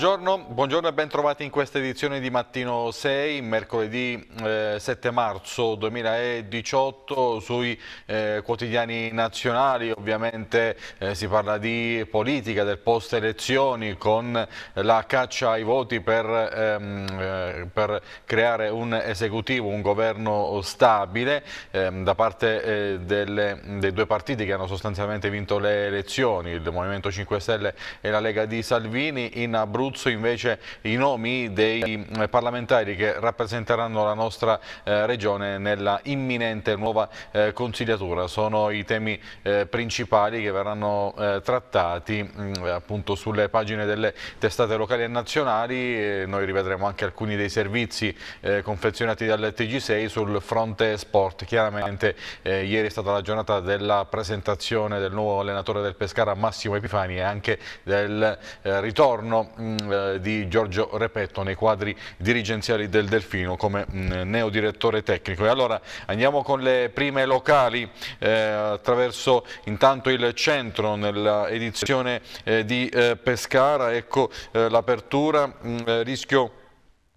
Buongiorno, buongiorno e ben trovati in questa edizione di Mattino 6, mercoledì eh, 7 marzo 2018, sui eh, quotidiani nazionali ovviamente eh, si parla di politica, del post elezioni con la caccia ai voti per, ehm, eh, per creare un esecutivo, un governo stabile ehm, da parte eh, delle, dei due partiti che hanno sostanzialmente vinto le elezioni, il Movimento 5 Stelle e la Lega di Salvini in Abruzzo Abruzzo invece i nomi dei eh, parlamentari che rappresenteranno la nostra eh, regione nella imminente nuova eh, consigliatura. Sono i temi eh, principali che verranno eh, trattati mh, mm, appunto sulle pagine delle testate locali e nazionali. noi rivedremo anche alcuni dei servizi eh, confezionati dal TG6 sul fronte sport. Chiaramente ieri è stata la giornata della presentazione del nuovo allenatore del Pescara Massimo Epifani e anche del ritorno mh, mm, Mm, eh, di Giorgio Repetto nei quadri dirigenziali del Delfino come mh, mm, neodirettore tecnico. E allora andiamo con le prime locali eh, attraverso intanto il centro nell'edizione eh, di eh, Pescara, ecco eh, l'apertura, mm, eh, rischio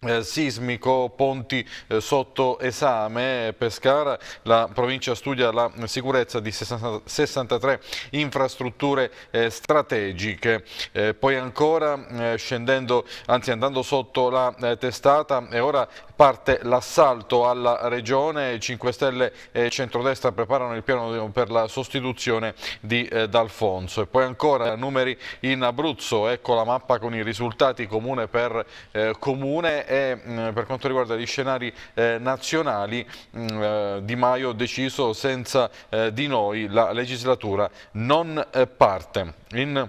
eh, sismico, ponti eh, sotto esame, Pescara, la provincia studia la sicurezza di 63 infrastrutture eh, strategiche. Eh, poi ancora eh, scendendo, anzi andando sotto la testata e ora parte l'assalto alla regione, 5 Stelle e centrodestra preparano il piano per la sostituzione di D'Alfonso. E poi ancora numeri in Abruzzo, ecco la mappa con i risultati comune per comune è mm, per quanto riguarda gli scenari eh, nazionali mm, eh, Di Maio ha deciso senza eh, di noi la legislatura non parte. In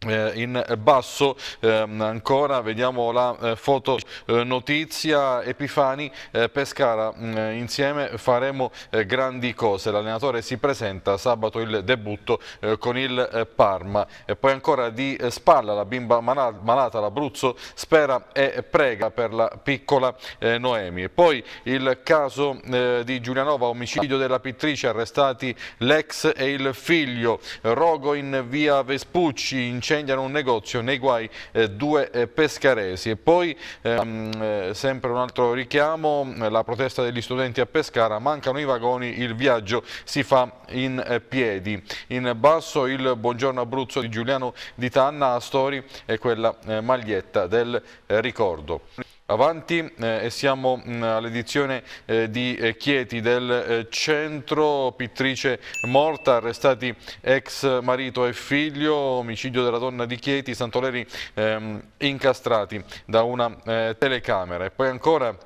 eh, in basso ehm, ancora vediamo la eh, foto eh, notizia Epifani eh, Pescara mh, mm, eh, insieme faremo eh, grandi cose l'allenatore si presenta sabato il debutto con il Parma e poi ancora di spalla la bimba malata, l'Abruzzo spera e prega per la piccola Noemi e poi il caso di Giulianova omicidio della pittrice arrestati l'ex e il figlio rogo in via Vespucci in incendiano un negozio nei guai eh, due eh, pescaresi. E poi ehm, eh, sempre un altro richiamo, eh, la protesta degli studenti a Pescara, mancano i vagoni, il viaggio si fa in eh, piedi. In basso il buongiorno Abruzzo di Giuliano di Tanna a Stori e quella maglietta del ricordo. Avanti eh, e siamo mm, all'edizione eh, di eh, Chieti del eh, centro, pittrice morta, arrestati ex marito e figlio, omicidio della donna di Chieti, Santoleri ehm, incastrati da una eh, telecamera. E poi ancora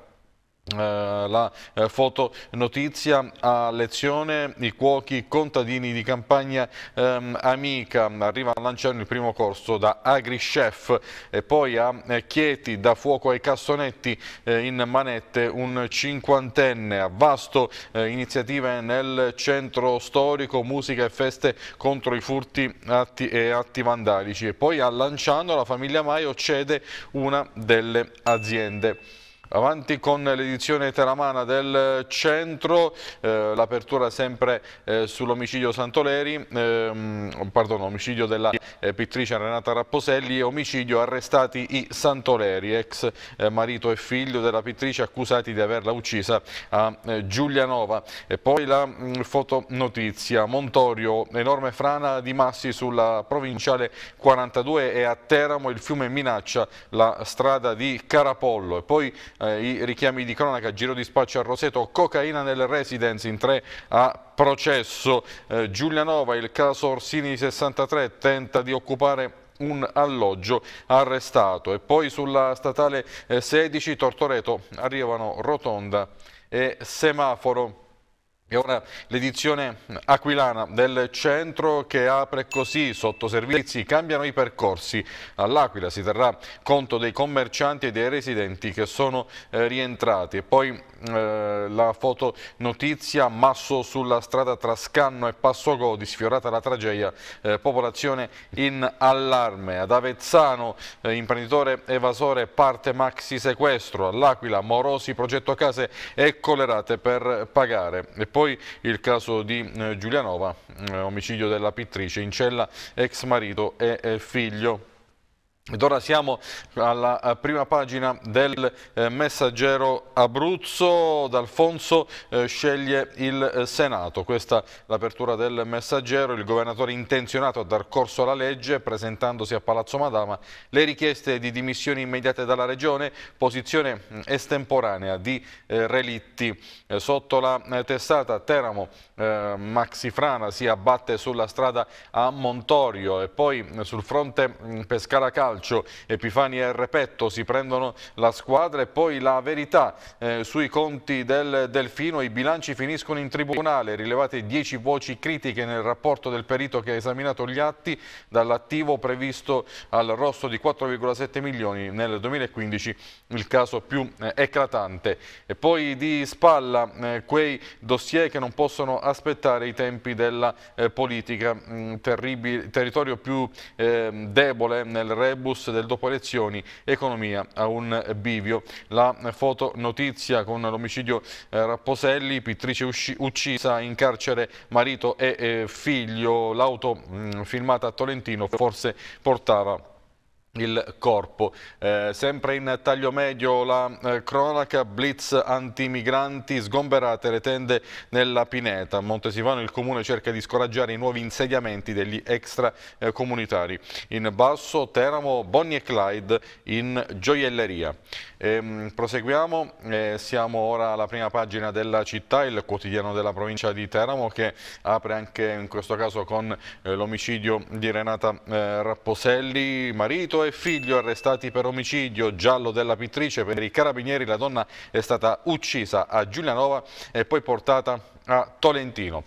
eh, la eh, fotonotizia a lezione i cuochi contadini di campagna ehm, amica arriva a lanciare il primo corso da AgriChef e poi a eh, Chieti da fuoco ai cassonetti eh, in manette un cinquantenne a vasto eh, iniziative nel centro storico musica e feste contro i furti atti e atti vandalici e poi a Lanciano la famiglia Maio cede una delle aziende Avanti con l'edizione teramana del centro, eh, l'apertura sempre eh, sull'omicidio Santoleri, ehm, pardon, omicidio della eh, pittrice Renata Rapposelli e omicidio arrestati i Santoleri, ex eh, marito e figlio della pittrice accusati di averla uccisa a eh, Giulianova. E poi la mh, mm, fotonotizia, Montorio, enorme frana di massi sulla provinciale 42 e a Teramo il fiume minaccia la strada di Carapollo. E poi eh, i richiami di cronaca, giro di spaccio a Roseto, cocaina nel residence in tre a processo. Eh, Giulianova, il caso Orsini 63, tenta di occupare un alloggio arrestato e poi sulla statale 16 eh, Tortoreto arrivano rotonda e semaforo. E ora l'edizione aquilana del centro che apre così, sotto servizi cambiano i percorsi. All'Aquila si terrà conto dei commercianti e dei residenti che sono eh, rientrati. E poi eh, la fotonotizia Masso sulla strada tra Scanno e Passo Godi, sfiorata la tragedia, eh, popolazione in allarme. Ad Avezzano, eh, imprenditore evasore, parte maxi sequestro. All'Aquila, morosi, progetto case e collerate per pagare. E poi il caso di eh, Giulianova, eh, omicidio della pittrice, in cella ex marito e eh, figlio. Ed ora siamo alla eh, prima pagina del eh, messaggero Abruzzo, D'Alfonso eh, sceglie il Senato, questa è l'apertura del messaggero, il governatore intenzionato a dar corso alla legge presentandosi a Palazzo Madama, le richieste di dimissioni immediate dalla Regione, posizione mm, estemporanea di relitti. Sotto la testata Teramo Maxifrana si abbatte sulla strada a Montorio e poi mm, sul fronte mm, Pescara Calcio calcio, Epifani e Repetto si prendono la squadra e poi la verità eh, sui conti del Delfino, i bilanci finiscono in tribunale, rilevate 10 voci critiche nel rapporto del perito che ha esaminato gli atti dall'attivo previsto al rosso di 4,7 milioni nel 2015, il caso più eh, eclatante. E poi di spalla eh, quei dossier che non possono aspettare i tempi della eh, politica, mm, territorio più ehm, debole nel rebus Airbus del dopo elezioni, economia a un bivio. La fotonotizia con l'omicidio eh, Rapposelli, pittrice uccisa in carcere marito e eh, figlio, l'auto mm, filmata a Tolentino forse portava il corpo. Eh, sempre in taglio medio la eh, cronaca, blitz antimigranti, sgomberate le tende nella Pineta. A Montesivano il comune cerca di scoraggiare i nuovi insediamenti degli extracomunitari. Eh, in basso Teramo, Bonnie e Clyde in gioielleria. Ehm, proseguiamo, eh, siamo ora alla prima pagina della città, il quotidiano della provincia di Teramo che apre anche in questo caso con eh, l'omicidio di Renata eh, Rapposelli, marito e figlio arrestati per omicidio giallo della pittrice. Per i carabinieri la donna è stata uccisa a Giulianova e poi portata a Tolentino.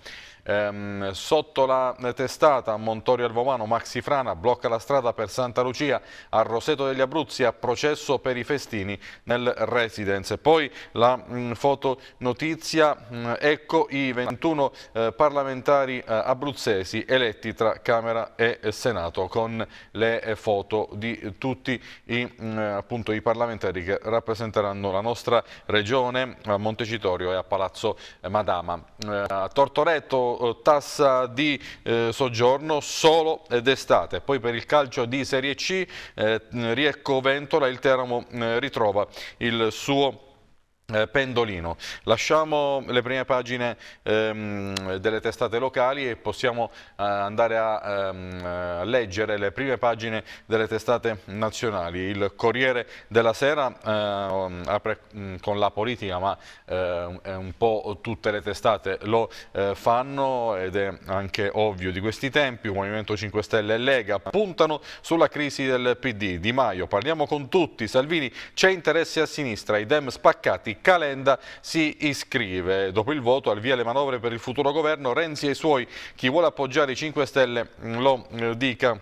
Ehm, sotto la testata Montorio Alvomano, Maxi Frana blocca la strada per Santa Lucia, a Roseto degli Abruzzi a processo per i festini nel residence. Poi la mh, mm, fotonotizia, mh, mm, ecco i 21 eh, parlamentari eh, abruzzesi eletti tra Camera e Senato con le eh, foto di tutti i, mh, mm, appunto, i parlamentari che rappresenteranno la nostra regione a Montecitorio e a Palazzo Madama. Eh, a Tortoretto eh, tassa di eh, soggiorno solo d'estate. Poi per il calcio di Serie C, eh, Riecco Ventola, il Teramo eh, ritrova il suo eh, pendolino. Lasciamo le prime pagine ehm, delle testate locali e possiamo eh, andare a ehm, leggere le prime pagine delle testate nazionali. Il Corriere della Sera eh, apre mh, mm, con la politica, ma eh, un po' tutte le testate lo eh, fanno ed è anche ovvio di questi tempi. Movimento 5 Stelle e Lega puntano sulla crisi del PD. Di Maio, parliamo con tutti. Salvini, c'è interesse a sinistra, i dem spaccati Calenda si iscrive. Dopo il voto al via le manovre per il futuro governo, Renzi e i suoi, chi vuole appoggiare i 5 Stelle mm, lo eh, dica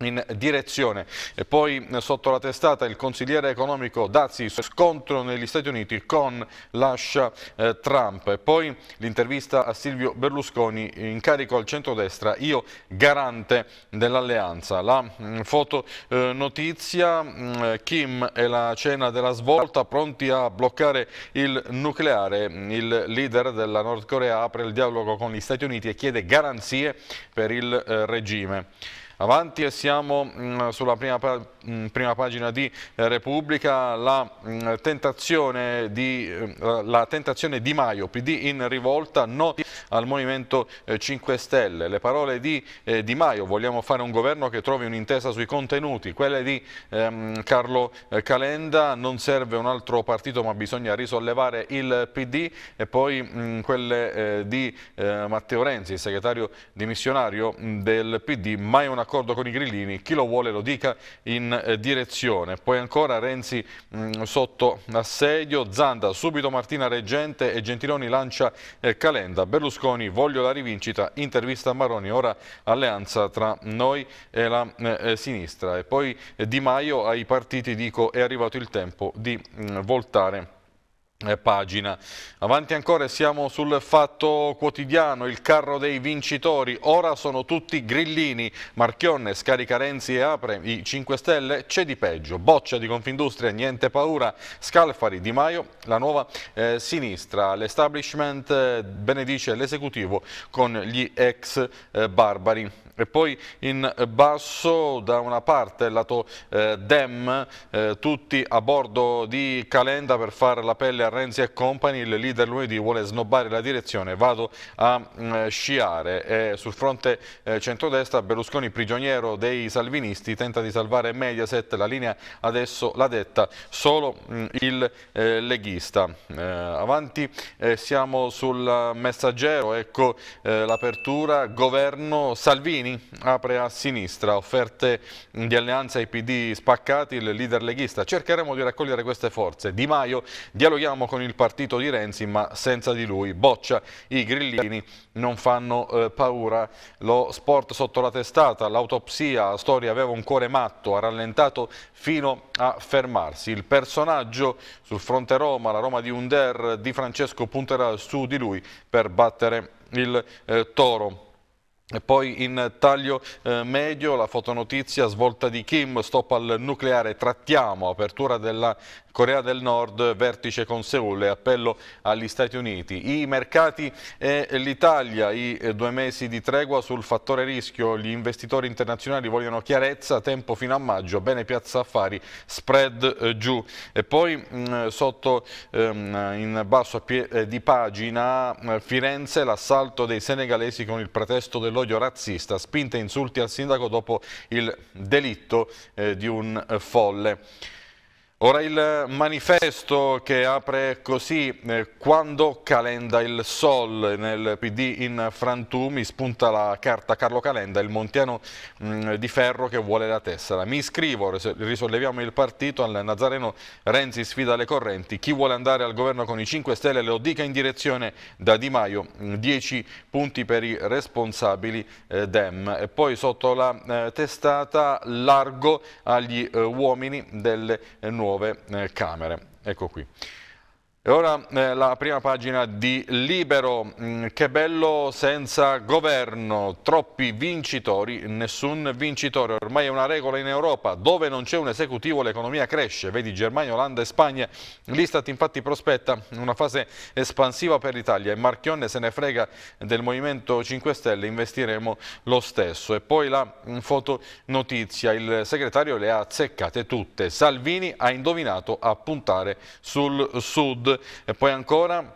in direzione. E poi eh, sotto la testata il consigliere economico Dazzi, scontro negli Stati Uniti con lascia eh, Trump. E poi l'intervista a Silvio Berlusconi in carico al centrodestra, io garante dell'alleanza. La mh, mm, foto eh, notizia, mh, mm, eh, Kim e la cena della svolta, pronti a bloccare il nucleare. Il leader della Nord Corea apre il dialogo con gli Stati Uniti e chiede garanzie per il eh, regime. Avanti e siamo mm, sulla prima, mm, prima pagina di eh, Repubblica, la mm, tentazione, di, eh, la tentazione di Maio, PD in rivolta, noti al Movimento 5 eh, Stelle. Le parole di Di Maio, vogliamo fare un governo che trovi un'intesa sui contenuti, quelle di ehm, Carlo Calenda, non serve un altro partito ma bisogna risollevare il PD e poi quelle di Matteo Renzi, segretario dimissionario del PD, mai una accordo con i grillini, chi lo vuole lo dica in eh, direzione. Poi ancora Renzi mh, mm, sotto assedio, Zanda subito Martina Reggente e Gentiloni lancia eh, Calenda, Berlusconi voglio la rivincita, intervista a Maroni, ora alleanza tra noi e la eh, eh sinistra. E poi eh, Di Maio ai partiti dico è arrivato il tempo di mh, mm, voltare eh, pagina. Avanti ancora siamo sul fatto quotidiano, il carro dei vincitori, ora sono tutti grillini, Marchionne scarica Renzi e apre i 5 Stelle, c'è di peggio, boccia di Confindustria, niente paura, Scalfari, Di Maio, la nuova eh, sinistra, l'establishment eh, benedice l'esecutivo con gli ex eh, barbari. E poi in basso da una parte lato eh, Dem, eh, tutti a bordo di Calenda per fare la pelle a Renzi e Company, il leader lunedì vuole snobbare la direzione, vado a mh, mm, sciare. E sul fronte eh, centrodestra Berlusconi prigioniero dei salvinisti, tenta di salvare Mediaset, la linea adesso l'ha detta solo mh, mm, il eh, leghista. Eh, avanti eh, siamo sul messaggero, ecco eh, l'apertura, governo Salvini Salvini apre a sinistra, offerte di alleanza ai PD spaccati, il leader leghista. Cercheremo di raccogliere queste forze. Di Maio, dialoghiamo con il partito di Renzi, ma senza di lui. Boccia, i grillini non fanno eh, paura. Lo sport sotto la testata, l'autopsia, la storia aveva un cuore matto, ha rallentato fino a fermarsi. Il personaggio sul fronte Roma, la Roma di Under, di Francesco punterà su di lui per battere il eh, Toro. E poi in taglio eh, medio la fotonotizia svolta di Kim, stop al nucleare, trattiamo, apertura della Corea del Nord, vertice con Seul e appello agli Stati Uniti. I mercati e l'Italia, i eh, due mesi di tregua sul fattore rischio, gli investitori internazionali vogliono chiarezza, tempo fino a maggio, bene piazza affari, spread eh, giù. E poi mh, mm, sotto ehm, in basso a eh, di pagina eh, Firenze l'assalto dei senegalesi con il pretesto dello dell'odio razzista, spinta insulti al sindaco dopo il delitto eh, di un folle. Ora il manifesto che apre così, eh, quando Calenda il sol, nel PD in frantumi spunta la carta Carlo Calenda, il montiano mh, mm, di ferro che vuole la tessera. Mi iscrivo, risolleviamo il partito, al Nazareno Renzi sfida le correnti, chi vuole andare al governo con i 5 Stelle lo dica in direzione da Di Maio, 10 mm, punti per i responsabili eh, Dem. E poi sotto la eh, testata largo agli eh, uomini del eh, nuovo nuove eh, camere. Ecco qui. E ora eh, la prima pagina di Libero, mm, che bello senza governo, troppi vincitori, nessun vincitore, ormai è una regola in Europa, dove non c'è un esecutivo l'economia cresce, vedi Germania, Olanda e Spagna, l'Istat infatti prospetta una fase espansiva per l'Italia e Marchionne se ne frega del Movimento 5 Stelle, investiremo lo stesso. E poi la mm, fotonotizia, il segretario le ha azzeccate tutte, Salvini ha indovinato a puntare sul sud e poi ancora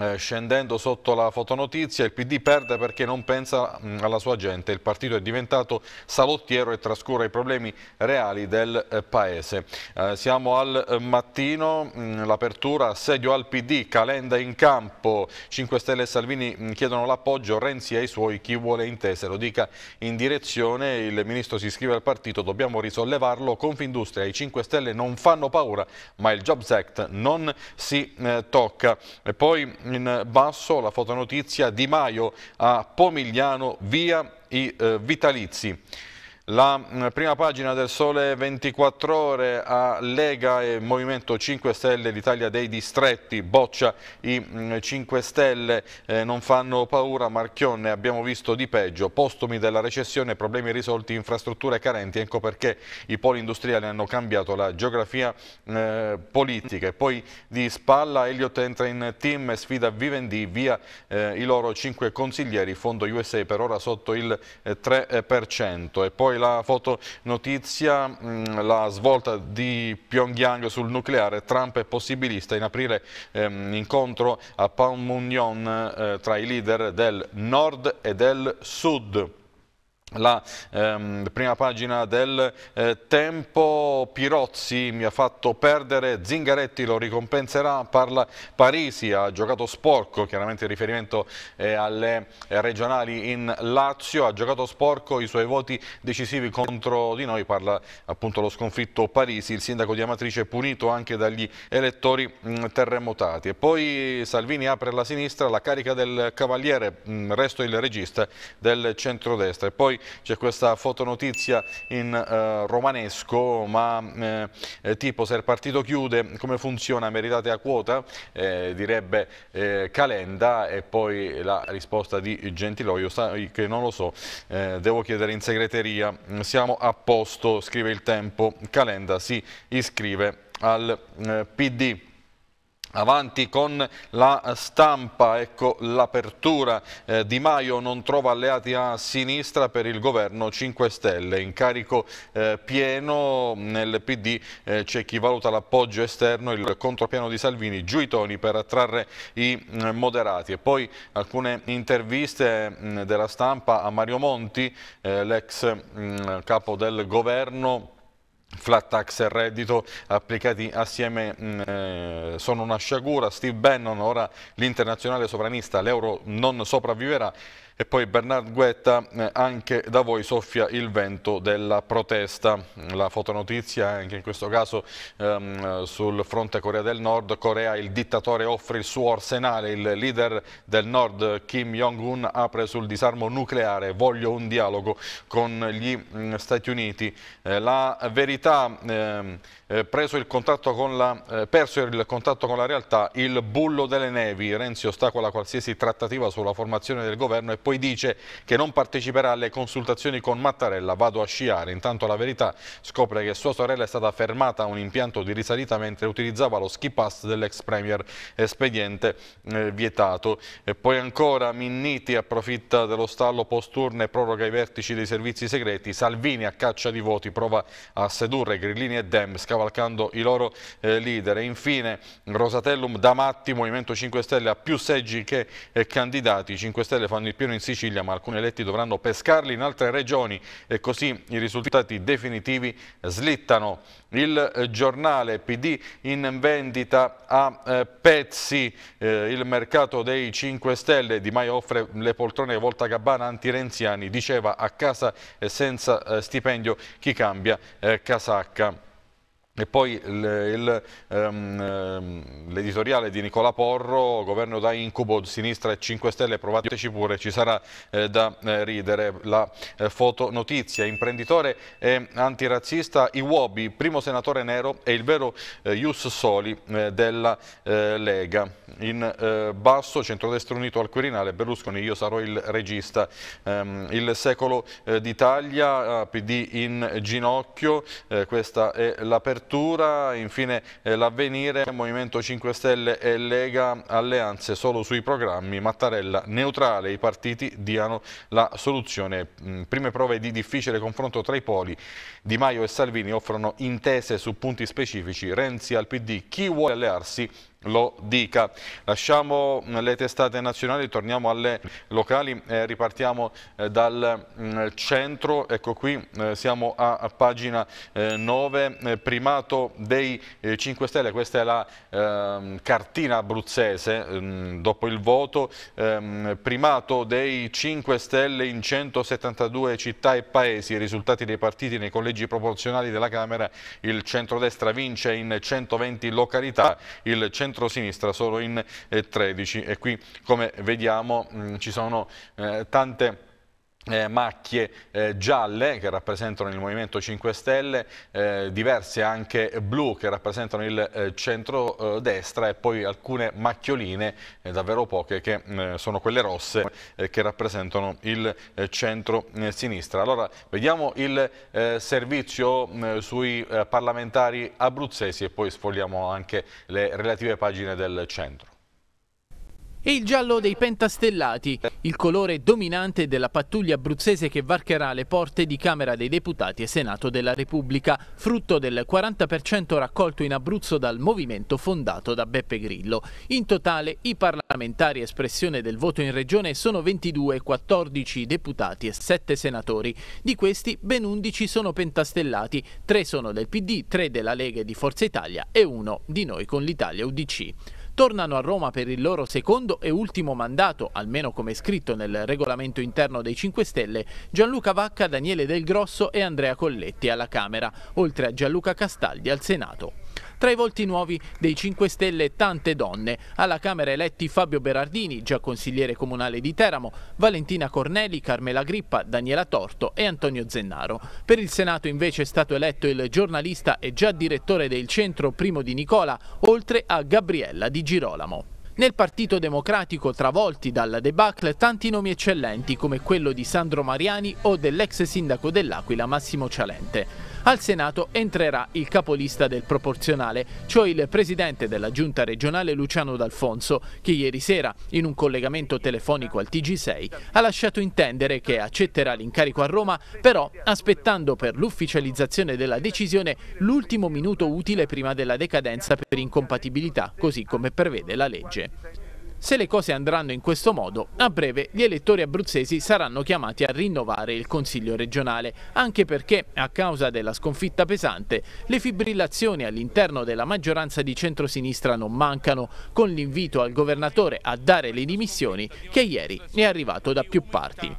eh, scendendo sotto la fotonotizia, il PD perde perché non pensa mh, mm, alla sua gente. Il partito è diventato salottiero e trascura i problemi reali del eh, paese. Eh, siamo al eh, mattino, mm, l'apertura, assedio al PD, Calenda in campo. 5 Stelle e Salvini mh, mm, chiedono l'appoggio, Renzi e i suoi, chi vuole intese. Lo dica in direzione, il ministro si iscrive al partito, dobbiamo risollevarlo. Confindustria, i 5 Stelle non fanno paura, ma il Jobs Act non si eh, tocca. E poi in basso la fotonotizia Di Maio a Pomigliano via i eh, vitalizi. La mm, prima pagina del Sole 24 Ore a Lega e Movimento 5 Stelle, l'Italia dei distretti, boccia i 5 mm, Stelle, eh, non fanno paura, Marchionne abbiamo visto di peggio, postumi della recessione, problemi risolti, infrastrutture carenti, ecco perché i poli industriali hanno cambiato la geografia eh, politica. E poi di spalla Elliot entra in team e sfida Vivendi via eh, i loro 5 consiglieri, fondo USA per ora sotto il 3%. Eh, e poi poi la fotonotizia, mh, mm, la svolta di Pyongyang sul nucleare, Trump è possibilista in aprile ehm, incontro a Panmunjom eh, tra i leader del nord e del sud la ehm, prima pagina del eh, tempo Pirozzi mi ha fatto perdere Zingaretti lo ricompenserà parla Parisi ha giocato sporco chiaramente in riferimento eh, alle regionali in Lazio ha giocato sporco i suoi voti decisivi contro di noi parla appunto lo sconfitto Parisi il sindaco di Amatrice punito anche dagli elettori mh, mm, terremotati e poi Salvini apre la sinistra la carica del cavaliere mh, mm, resto il regista del centrodestra e poi c'è questa fotonotizia in eh, romanesco, ma eh, eh, tipo se il partito chiude come funziona? Meritate a quota? Eh, direbbe eh, Calenda e poi la risposta di Gentiloio, che non lo so, eh, devo chiedere in segreteria. Siamo a posto, scrive il tempo, Calenda si iscrive al PD. Avanti con la stampa, ecco l'apertura. Eh, di Maio non trova alleati a sinistra per il governo 5 Stelle. Incarico eh, pieno nel PD eh, c'è chi valuta l'appoggio esterno, il contropiano di Salvini, giù i toni per attrarre i mm, moderati. E poi alcune interviste mh, mm, della stampa a Mario Monti, eh, l'ex mm, capo del governo flat tax e reddito applicati assieme mh, mm, eh, sono una sciagura, Steve Bannon, ora l'internazionale sovranista, l'euro non sopravviverà, e poi Bernard Guetta, eh, anche da voi soffia il vento della protesta. La fotonotizia, anche in questo caso ehm, sul fronte Corea del Nord, Corea il dittatore offre il suo arsenale, il leader del Nord Kim Jong-un apre sul disarmo nucleare, voglio un dialogo con gli mm, Stati Uniti. Eh, la verità, ehm, eh, preso il contatto con la, eh, perso il contatto con la realtà, il bullo delle nevi, Renzi ostacola qualsiasi trattativa sulla formazione del governo e poi dice che non parteciperà alle consultazioni con Mattarella, vado a sciare. Intanto la verità scopre che sua sorella è stata fermata a un impianto di risalita mentre utilizzava lo ski pass dell'ex premier espediente eh, vietato. E poi ancora Minniti approfitta dello stallo post-turno e proroga i vertici dei servizi segreti, Salvini a caccia di voti prova a sedurre Grillini e Dem scavalcando i loro eh, leader. E infine Rosatellum da matti, Movimento 5 Stelle ha più seggi che eh, candidati, 5 Stelle fanno il pieno in Sicilia, ma alcuni eletti dovranno pescarli in altre regioni e così i risultati definitivi slittano. Il eh, giornale PD in vendita a eh, pezzi, eh, il mercato dei 5 Stelle, Di Maio offre le poltrone volta gabbana antirenziani, diceva a casa senza stipendio chi cambia casacca. E poi ehm, ehm, l'editoriale um, di Nicola Porro, governo da incubo, sinistra e 5 Stelle, provateci pure, ci sarà eh, da eh, ridere la eh, fotonotizia. Imprenditore e antirazzista Iwobi, primo senatore nero e il vero eh, Ius Soli eh, della eh, Lega. In basso, centrodestra unito al Quirinale, Berlusconi, io sarò il regista. Um, il secolo d'Italia, PD in ginocchio, questa è l'apertura l'apertura, infine eh, l'avvenire, Movimento 5 Stelle e Lega, alleanze solo sui programmi, Mattarella neutrale, i partiti diano la soluzione. Mh, mm, prime prove di difficile confronto tra i poli, Di Maio e Salvini offrono intese su punti specifici, Renzi al PD, chi vuole allearsi lo dica. Lasciamo le testate nazionali, torniamo alle locali, eh, ripartiamo dal mm, centro, ecco qui eh, siamo a, pagina 9, eh, eh, primato dei 5 Stelle, questa è la ehm, cartina abruzzese mm, dopo il voto, ehm, primato dei 5 Stelle in 172 città e paesi, i risultati dei partiti nei collegi proporzionali della Camera, il centrodestra vince in 120 località, il centrodestra centro-sinistra solo in 13 eh, e qui come vediamo mh, mm, ci sono eh, tante eh, macchie eh, gialle che rappresentano il Movimento 5 Stelle, eh, diverse anche blu che rappresentano il eh, centro-destra eh, e poi alcune macchioline, eh, davvero poche, che mm, sono quelle rosse che rappresentano il centro-sinistra. Allora vediamo il servizio mm, sui parlamentari abruzzesi e poi sfogliamo anche le relative pagine del centro e il giallo dei pentastellati, il colore dominante della pattuglia abruzzese che varcherà le porte di Camera dei Deputati e Senato della Repubblica, frutto del 40% raccolto in Abruzzo dal movimento fondato da Beppe Grillo. In totale i parlamentari espressione del voto in regione sono 22, 14 deputati e 7 senatori. Di questi ben 11 sono pentastellati, 3 sono del PD, 3 della Lega e di Forza Italia e 1 di Noi con l'Italia UDC tornano a Roma per il loro secondo e ultimo mandato, almeno come scritto nel regolamento interno dei 5 Stelle, Gianluca Vacca, Daniele Del Grosso e Andrea Colletti alla Camera, oltre a Gianluca Castaldi al Senato. Tra i volti nuovi dei 5 Stelle tante donne. Alla Camera eletti Fabio Berardini, già consigliere comunale di Teramo, Valentina Corneli, Carmela Grippa, Daniela Torto e Antonio Zennaro. Per il Senato invece è stato eletto il giornalista e già direttore del centro Primo di Nicola, oltre a Gabriella Di Girolamo. Nel Partito Democratico, travolti dalla debacle, tanti nomi eccellenti come quello di Sandro Mariani o dell'ex sindaco dell'Aquila Massimo Cialente al Senato entrerà il capolista del proporzionale, cioè il presidente della giunta regionale Luciano D'Alfonso, che ieri sera, in un collegamento telefonico al TG6, ha lasciato intendere che accetterà l'incarico a Roma, però aspettando per l'ufficializzazione della decisione l'ultimo minuto utile prima della decadenza per incompatibilità, così come prevede la legge. Se le cose andranno in questo modo, a breve gli elettori abruzzesi saranno chiamati a rinnovare il Consiglio regionale, anche perché, a causa della sconfitta pesante, le fibrillazioni all'interno della maggioranza di centrosinistra non mancano, con l'invito al governatore a dare le dimissioni che ieri è arrivato da più parti.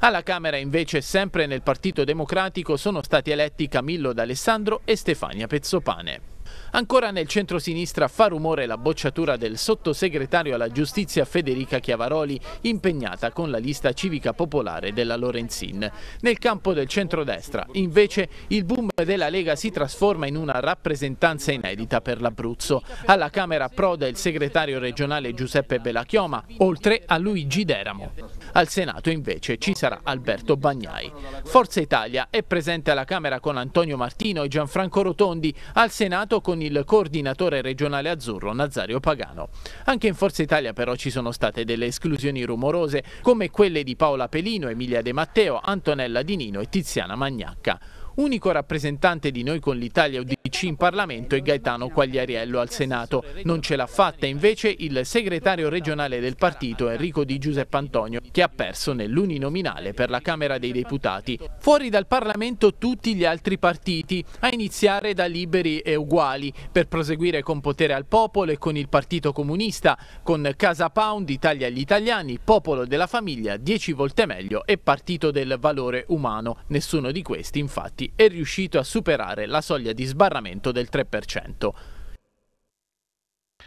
Alla Camera invece, sempre nel Partito Democratico, sono stati eletti Camillo D'Alessandro e Stefania Pezzopane. Ancora nel centro-sinistra fa rumore la bocciatura del sottosegretario alla giustizia Federica Chiavaroli, impegnata con la lista civica popolare della Lorenzin. Nel campo del centro-destra, invece, il boom della Lega si trasforma in una rappresentanza inedita per l'Abruzzo. Alla Camera Proda il segretario regionale Giuseppe Belachioma, oltre a Luigi Deramo. Al Senato, invece, ci sarà Alberto Bagnai. Forza Italia è presente alla Camera con Antonio Martino e Gianfranco Rotondi, al Senato con con il coordinatore regionale azzurro Nazario Pagano. Anche in Forza Italia però ci sono state delle esclusioni rumorose come quelle di Paola Pelino, Emilia De Matteo, Antonella Di Nino e Tiziana Magnacca unico rappresentante di noi con l'Italia Ricci in Parlamento e Gaetano Quagliariello al Senato. Non ce l'ha fatta invece il segretario regionale del partito Enrico Di Giuseppe Antonio che ha perso nell'uninominale per la Camera dei Deputati. Fuori dal Parlamento tutti gli altri partiti, a iniziare da Liberi e Uguali, per proseguire con Potere al Popolo e con il Partito Comunista, con Casa Pound, Italia agli Italiani, Popolo della Famiglia, 10 volte meglio e Partito del Valore Umano. Nessuno di questi infatti è riuscito a superare la soglia di sbarramento miglioramento del 3%.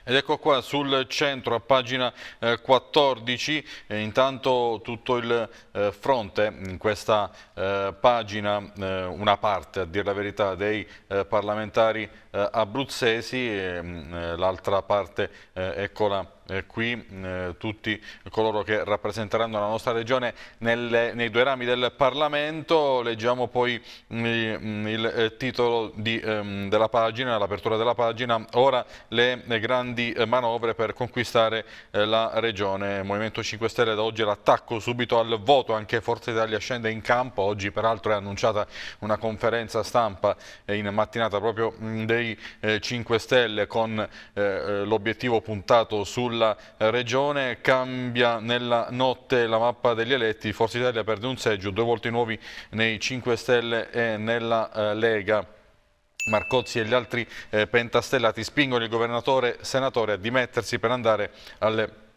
Ed ecco qua sul centro a pagina 14, eh, eh, intanto tutto il eh, fronte in questa pagina, una parte a dire la verità dei parlamentari abruzzesi, mm, l'altra parte eccola eh, qui mm, eh, tutti coloro che rappresenteranno la nostra regione nelle, nei due rami del Parlamento. Leggiamo poi mm, mm, il eh, titolo di, ehm, della pagina, l'apertura della pagina, ora le grandi manovre per conquistare la regione. Movimento 5 Stelle da oggi l'attacco subito al voto, anche Forza Italia scende in campo, oggi peraltro è annunciata una conferenza stampa in mattinata proprio dei 5 Stelle con l'obiettivo puntato sulla della eh, regione, cambia nella notte la mappa degli eletti, Forza Italia perde un seggio, due volte nuovi nei 5 Stelle e nella eh, Lega. Marcozzi e gli altri eh, pentastellati spingono il governatore senatore a dimettersi per andare alle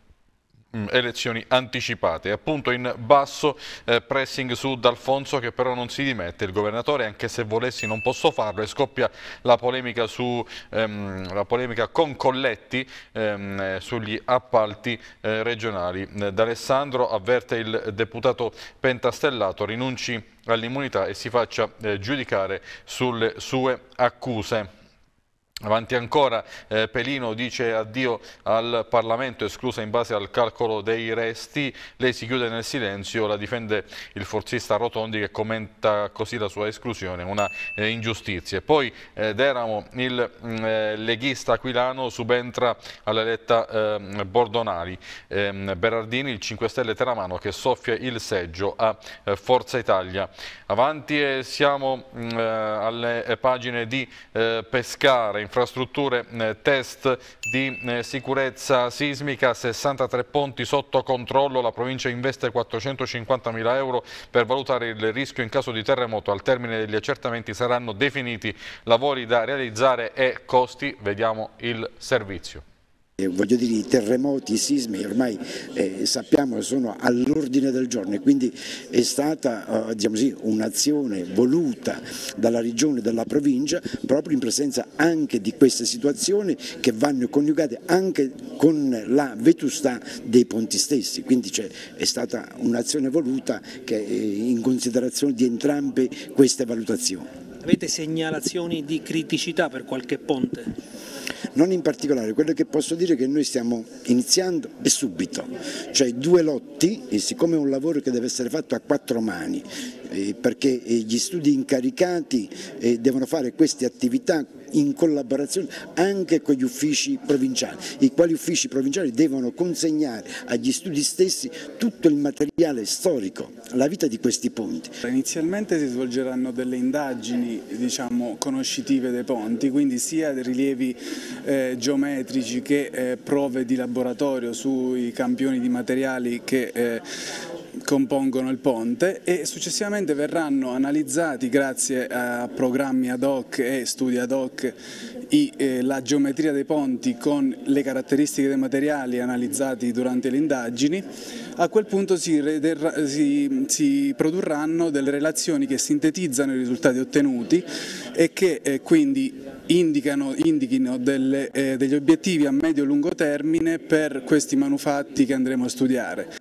Mm, elezioni anticipate. Appunto in basso eh, pressing su D'Alfonso che però non si dimette, il governatore anche se volessi non posso farlo e scoppia la polemica, su, ehm, la polemica con Colletti ehm, eh, sugli appalti eh, regionali. Eh, D'Alessandro avverte il deputato pentastellato, rinunci all'immunità e si faccia eh, giudicare sulle sue accuse. Avanti ancora, eh, Pelino dice addio al Parlamento, esclusa in base al calcolo dei resti. Lei si chiude nel silenzio, la difende il forzista Rotondi che commenta così la sua esclusione, una eh, ingiustizia. Poi eh, Deramo, il mm, eh, leghista Aquilano subentra alla letta ehm, Bordonari. Ehm, Berardini, il 5 Stelle Teramano che soffia il seggio a eh, Forza Italia. Avanti e siamo mm, eh, alle pagine di Pescara infrastrutture, eh, test di eh, sicurezza sismica, 63 ponti sotto controllo, la provincia investe 450 mila euro per valutare il rischio in caso di terremoto. Al termine degli accertamenti saranno definiti lavori da realizzare e costi, vediamo il servizio. Eh, voglio dire, i terremoti, i sismi ormai eh, sappiamo sono all'ordine del giorno e quindi è stata eh, diciamo un'azione voluta dalla regione e dalla provincia proprio in presenza anche di queste situazioni che vanno coniugate anche con la vetustà dei ponti stessi, quindi è stata un'azione voluta che, eh, in considerazione di entrambe queste valutazioni. Avete segnalazioni di criticità per qualche ponte? non in particolare, quello che posso dire è che noi stiamo iniziando e subito, cioè due lotti, siccome è un lavoro che deve essere fatto a quattro mani, eh, perché eh, gli studi incaricati eh, devono fare queste attività in collaborazione anche con gli uffici provinciali, i quali uffici provinciali devono consegnare agli studi stessi tutto il materiale storico, la vita di questi ponti. Inizialmente si svolgeranno delle indagini diciamo, conoscitive dei ponti, quindi sia dei rilievi eh, geometrici che eh, prove di laboratorio sui campioni di materiali che eh, compongono il ponte e successivamente verranno analizzati grazie a programmi ad hoc e studi ad hoc i, eh, la geometria dei ponti con le caratteristiche dei materiali analizzati durante le indagini, a quel punto si, si, si produrranno delle relazioni che sintetizzano i risultati ottenuti e che eh, quindi indicano, indichino delle, eh, degli obiettivi a medio-lungo e termine per questi manufatti che andremo a studiare.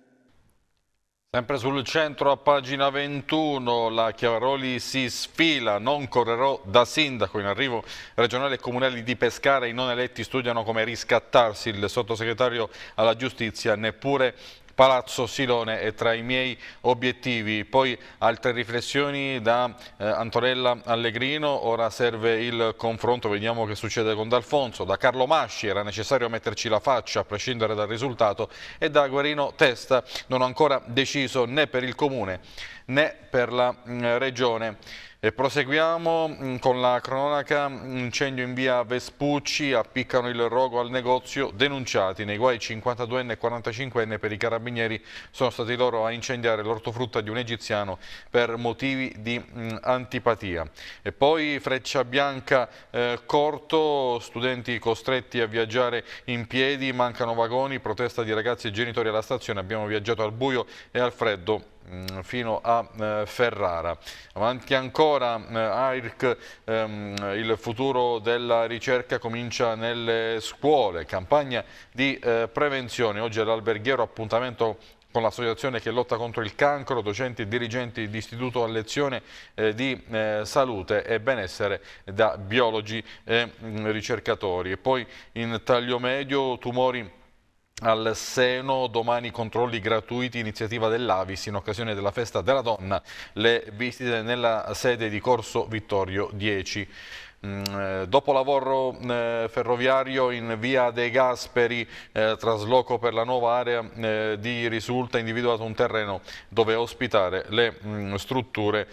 Sempre sul centro a pagina 21 la Chiavaroli si sfila, non correrò da sindaco, in arrivo regionale e comunali di Pescara i non eletti studiano come riscattarsi, il sottosegretario alla giustizia neppure Palazzo Silone è tra i miei obiettivi. Poi altre riflessioni da eh, Antonella Allegrino, ora serve il confronto, vediamo che succede con D'Alfonso, da Carlo Masci era necessario metterci la faccia a prescindere dal risultato e da Guerino Testa non ho ancora deciso né per il Comune né per la mh, mm, Regione. E proseguiamo mm, con la cronaca, mm, incendio in via Vespucci, appiccano il rogo al negozio, denunciati nei guai 52enne e 45enne per i carabinieri sono stati loro a incendiare l'ortofrutta di un egiziano per motivi di mh, mm, antipatia. E poi freccia bianca eh, corto, studenti costretti a viaggiare in piedi, mancano vagoni, protesta di ragazzi e genitori alla stazione, abbiamo viaggiato al buio e al freddo, Mm, fino a eh, Ferrara. Avanti ancora eh, AIRC, ehm, il futuro della ricerca comincia nelle scuole, campagna di eh, prevenzione, oggi all'alberghiero appuntamento con l'associazione che lotta contro il cancro, docenti e dirigenti di istituto a lezione eh, di eh, salute e benessere da biologi e mh, mm, ricercatori. E poi in taglio medio tumori al Seno, domani controlli gratuiti, iniziativa dell'Avis in occasione della festa della donna, le visite nella sede di Corso Vittorio 10. Mm, eh, dopo lavoro eh, ferroviario in via De Gasperi, eh, trasloco per la nuova area di risulta individuato un terreno dove ospitare le mm, strutture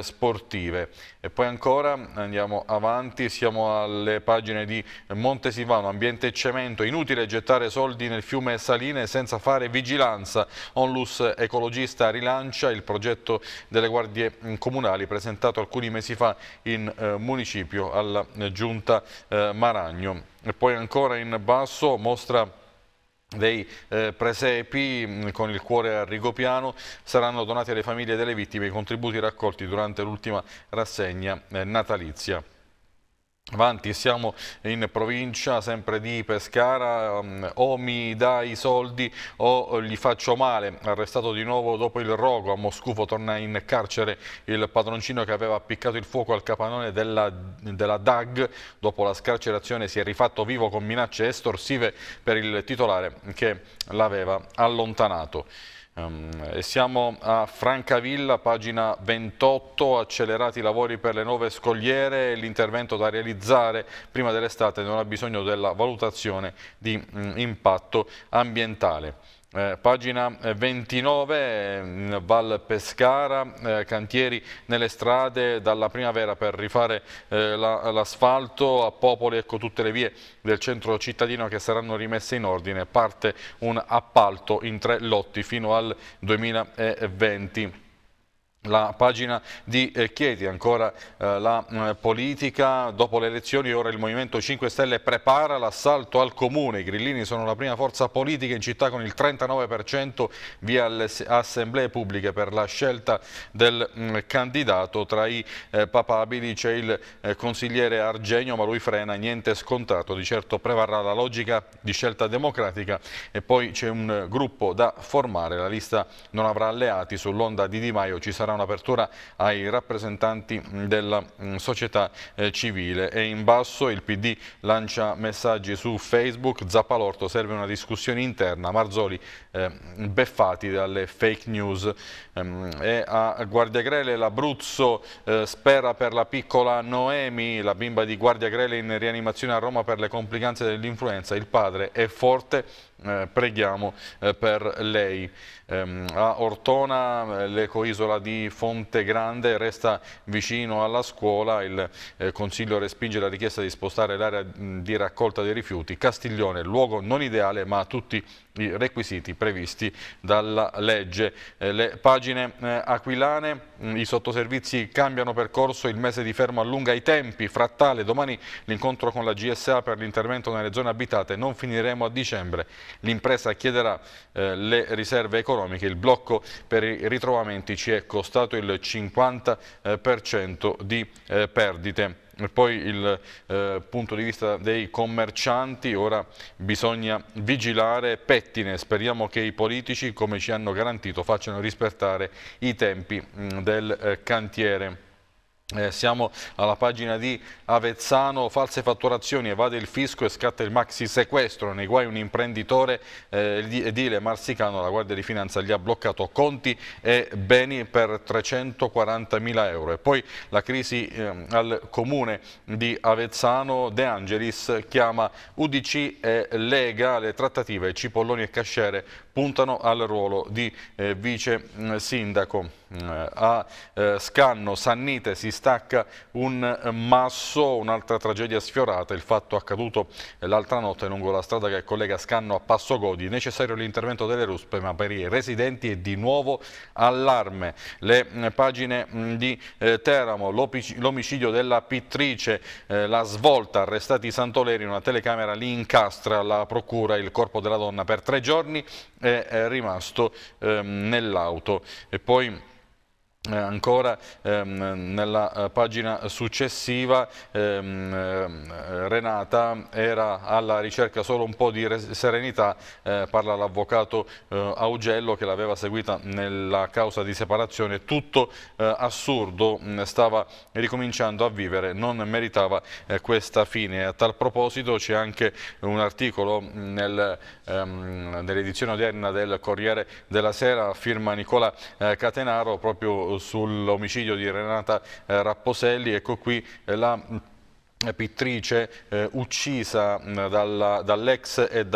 sportive. E poi ancora andiamo avanti, siamo alle pagine di Montesivano, ambiente e cemento, inutile gettare soldi nel fiume Saline senza fare vigilanza. Onlus Ecologista rilancia il progetto delle guardie mm, comunali presentato alcuni mesi fa in municipio alla giunta eh, Maragno. E poi ancora in basso mostra dei eh, presepi mm, con il cuore a Rigopiano saranno donati alle famiglie delle vittime i contributi raccolti durante l'ultima rassegna eh, natalizia. Avanti, siamo in provincia sempre di Pescara, ehm, o mi dai i soldi o gli faccio male, arrestato di nuovo dopo il rogo, a Moscufo torna in carcere il padroncino che aveva appiccato il fuoco al capanone della, della DAG, dopo la scarcerazione si è rifatto vivo con minacce estorsive per il titolare che l'aveva allontanato. Um, siamo a Francavilla, pagina 28, accelerati i lavori per le nuove scogliere, l'intervento da realizzare prima dell'estate non ha bisogno della valutazione di um, impatto ambientale. Eh, pagina 29, eh, in Val Pescara, eh, cantieri nelle strade dalla primavera per rifare eh, l'asfalto, la, a Popoli ecco tutte le vie del centro cittadino che saranno rimesse in ordine, parte un appalto in tre lotti fino al 2020 la pagina di eh, Chieti, ancora eh, la mm, politica, dopo le elezioni ora il Movimento 5 Stelle prepara l'assalto al Comune, i grillini sono la prima forza politica in città con il 39% via le assemblee pubbliche per la scelta del mm, candidato, tra i eh, papabili c'è il consigliere Argenio ma lui frena, niente scontato, di certo prevarrà la logica di scelta democratica e poi c'è un gruppo da formare, la lista non avrà alleati, sull'onda di Di Maio ci sarà sarà un'apertura ai rappresentanti della mm, società eh, civile e in basso il PD lancia messaggi su Facebook, Zappalorto serve una discussione interna, Marzoli eh, beffati dalle fake news ehm, e a Guardia Grele l'Abruzzo eh, spera per la piccola Noemi, la bimba di Guardia Grele in rianimazione a Roma per le complicanze dell'influenza, il padre è forte eh, preghiamo eh, per lei. Eh, a Ortona, eh, l'ecoisola di Fonte Grande resta vicino alla scuola, il eh, Consiglio respinge la richiesta di spostare l'area di raccolta dei rifiuti. Castiglione, luogo non ideale ma a tutti i requisiti previsti dalla legge. Eh, le pagine eh, aquilane, mh, mm, i sottoservizi cambiano percorso, il mese di fermo allunga i tempi, frattale, domani l'incontro con la GSA per l'intervento nelle zone abitate, non finiremo a dicembre, l'impresa chiederà eh, le riserve economiche, il blocco per i ritrovamenti ci è costato il 50% eh, di eh, perdite. E poi il eh, punto di vista dei commercianti, ora bisogna vigilare pettine, speriamo che i politici come ci hanno garantito facciano rispettare i tempi mh, mm, del eh, cantiere. Eh, siamo alla pagina di Avezzano, false fatturazioni, evade il fisco e scatta il maxi sequestro, nei guai un imprenditore eh, edile marsicano, la Guardia di Finanza gli ha bloccato conti e beni per 340 mila euro. E poi la crisi eh, al comune di Avezzano, De Angelis chiama UDC e Lega, le trattative Cipolloni e Cascere puntano al ruolo di eh, vice mm, sindaco. Eh, a eh, Scanno, Sannite si stacca un eh, masso, un'altra tragedia sfiorata, il fatto accaduto l'altra notte lungo la strada che collega Scanno a Passo Godi, necessario l'intervento delle ruspe ma per i residenti è di nuovo allarme. Le mm, pagine mm, di Teramo, l'omicidio della pittrice, la svolta, arrestati Santoleri, una telecamera lì incastra, la procura il corpo della donna per tre giorni è rimasto ehm, nell'auto e poi eh, ancora ehm, nella eh, pagina successiva ehm, eh, Renata era alla ricerca solo un po' di serenità, eh, parla l'avvocato eh, Augello che l'aveva seguita nella causa di separazione, tutto eh, assurdo, mm, stava ricominciando a vivere, non meritava questa fine. A tal proposito c'è anche un articolo mm, nel, ehm, nell'edizione odierna del Corriere della Sera, firma Nicola Catenaro proprio appunto sull'omicidio di Renata eh, Rapposelli, ecco qui eh, la eh, pittrice eh, uccisa mm, dall'ex dall e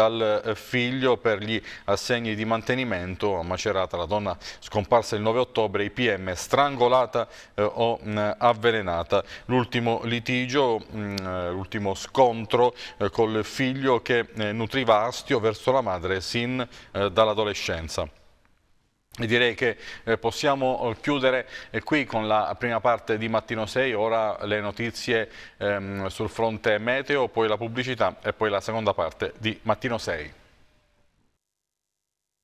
dal figlio per gli assegni di mantenimento a Macerata, la donna scomparsa il 9 ottobre, IPM strangolata eh, o mh, mm, avvelenata. L'ultimo litigio, mm, l'ultimo scontro eh, col figlio che nutriva astio verso la madre sin dall'adolescenza. Direi che eh, possiamo eh, chiudere eh, qui con la prima parte di Mattino 6, ora le notizie ehm, sul fronte meteo, poi la pubblicità e poi la seconda parte di Mattino 6.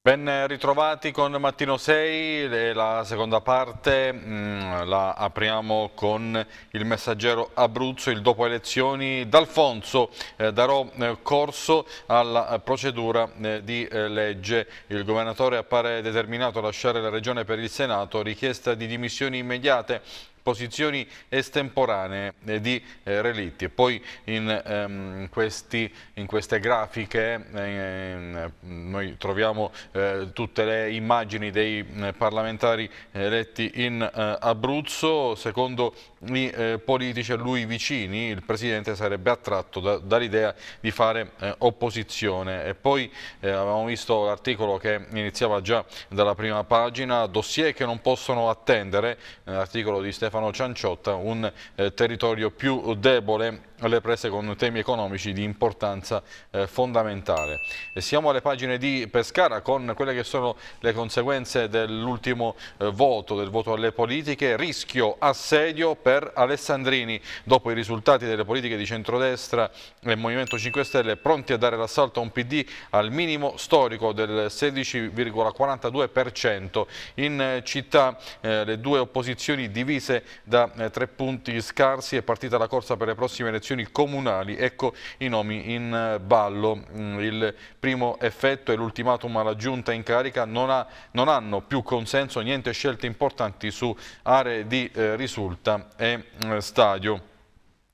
Ben ritrovati con Mattino 6, la seconda parte mm, la apriamo con il messaggero Abruzzo, il dopo elezioni d'Alfonso, eh, darò eh, corso alla eh, procedura di legge, il governatore appare determinato a lasciare la regione per il Senato, richiesta di dimissioni immediate posizioni estemporanee eh, di eh, relitti e poi in, ehm, questi, in queste grafiche eh, noi troviamo eh, tutte le immagini dei eh, parlamentari eletti in eh, Abruzzo secondo i politici a lui vicini il Presidente sarebbe attratto da, dall'idea di fare opposizione e poi avevamo visto l'articolo che iniziava già dalla prima pagina dossier che non possono attendere l'articolo di Stefano Stefano Cianciotta un eh, territorio più debole alle prese con temi economici di importanza eh, fondamentale. E siamo alle pagine di Pescara con quelle che sono le conseguenze dell'ultimo eh, voto, del voto alle politiche, rischio assedio per Alessandrini. Dopo i risultati delle politiche di centrodestra e Movimento 5 Stelle pronti a dare l'assalto a un PD al minimo storico del 16,42%. In eh, città eh, le due opposizioni divise da eh, tre punti scarsi è partita la corsa per le prossime elezioni amministrazioni comunali. Ecco i nomi in eh, ballo. Mm, il primo effetto è l'ultimatum alla giunta in carica. Non, ha, non, hanno più consenso niente scelte importanti su aree di eh, risulta e eh, stadio.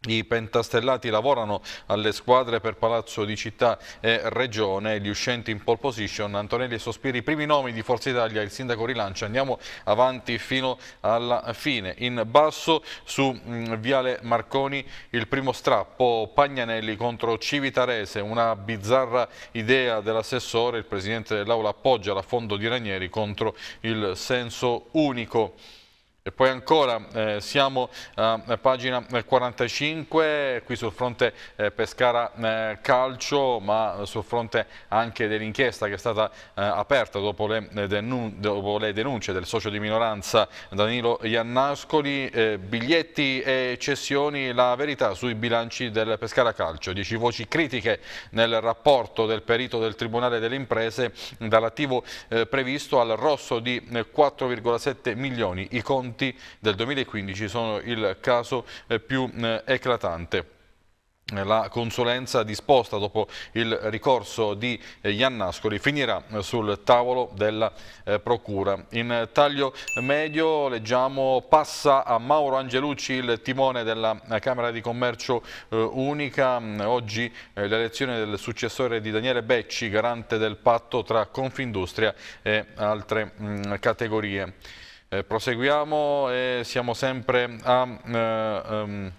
I pentastellati lavorano alle squadre per Palazzo di Città e Regione, gli uscenti in pole position, Antonelli e Sospiri, i primi nomi di Forza Italia, il sindaco rilancia, andiamo avanti fino alla fine. In basso su mm, Viale Marconi il primo strappo, Pagnanelli contro Civitarese, una bizzarra idea dell'assessore, il presidente dell'Aula appoggia la fondo di Ranieri contro il senso unico. E poi ancora eh, siamo a pagina 45, eh, qui sul fronte eh, Pescara eh, Calcio, ma sul fronte anche dell'inchiesta che è stata eh, aperta dopo le, denun dopo le, denunce del socio di minoranza Danilo Iannascoli, biglietti e cessioni, la verità sui bilanci del Pescara Calcio, 10 voci critiche nel rapporto del perito del Tribunale delle Imprese dall'attivo previsto al rosso di 4,7 milioni, i conti conti del 2015 sono il caso eh, più eh, eclatante la consulenza disposta dopo il ricorso di eh, Iannascoli finirà sul tavolo della Procura. In taglio medio leggiamo passa a Mauro Angelucci il timone della Camera di Commercio Unica. Mm, oggi l'elezione del successore di Daniele Becci, garante del patto tra Confindustria e altre mm, categorie. Eh, proseguiamo e siamo sempre a, eh, um,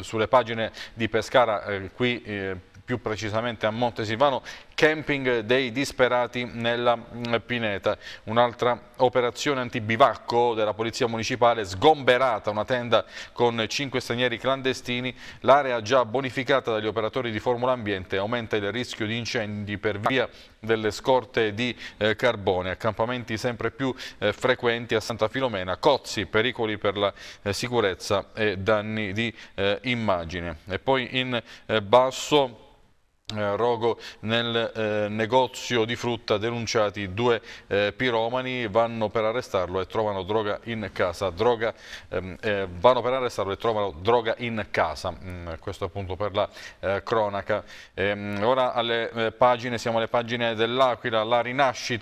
sulle pagine di Pescara, eh, qui eh, più precisamente a Monte Silvano camping dei disperati nella mm, Pineta. Un'altra operazione antibivacco della Polizia Municipale sgomberata una tenda con cinque stranieri clandestini. L'area già bonificata dagli operatori di Formula Ambiente aumenta il rischio di incendi per via delle scorte di eh, carbone. Accampamenti sempre più eh, frequenti a Santa Filomena. Cozzi, pericoli per la eh, sicurezza e danni di eh, immagine. E poi in eh, basso eh, rogo nel eh, negozio di frutta denunciati due eh, piromani vanno per arrestarlo e trovano droga in casa droga, ehm, eh, vanno per arrestarlo e trovano droga in casa mm, questo appunto per la eh, cronaca ehm, ora alle eh, pagine siamo alle pagine dell'Aquila la rinascita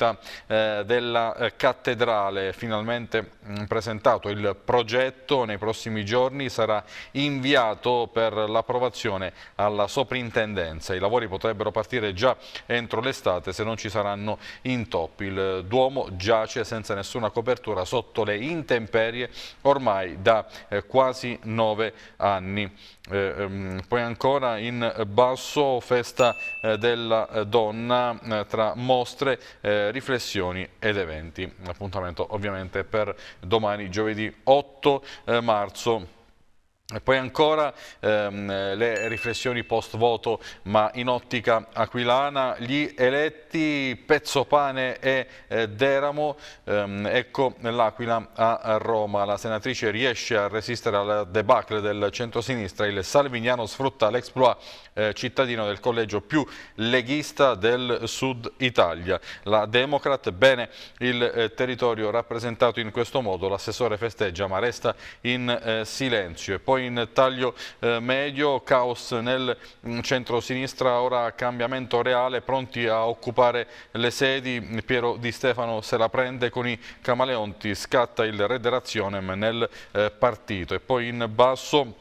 della cattedrale finalmente mh, mm, presentato il progetto nei prossimi giorni sarà inviato per l'approvazione alla soprintendenza i lavori lavori potrebbero partire già entro l'estate se non ci saranno intoppi. Il eh, Duomo giace senza nessuna copertura sotto le intemperie ormai da eh, quasi nove anni. Eh, ehm, poi ancora in basso festa eh, della eh, donna eh, tra mostre, riflessioni ed eventi. Appuntamento ovviamente per domani giovedì 8 marzo e poi ancora ehm, le riflessioni post voto, ma in ottica aquilana, gli eletti Pezzo Pane e eh, Deramo, ehm, ecco l'Aquila a Roma. La senatrice riesce a resistere al debacle del centrosinistra, il Salvignano sfrutta l'exploit eh, cittadino del collegio più leghista del sud Italia. La Democrat, bene il eh, territorio rappresentato in questo modo, l'assessore festeggia ma resta in eh, silenzio. E poi poi in taglio eh, medio, caos nel mm, centro-sinistra, ora cambiamento reale, pronti a occupare le sedi, Piero Di Stefano se la prende con i camaleonti, scatta il Red rederazione nel eh, partito e poi in basso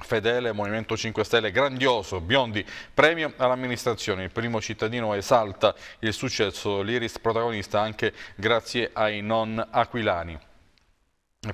Fedele, Movimento 5 Stelle, grandioso, Biondi, premio all'amministrazione, il primo cittadino esalta il successo, l'Iris protagonista anche grazie ai non aquilani.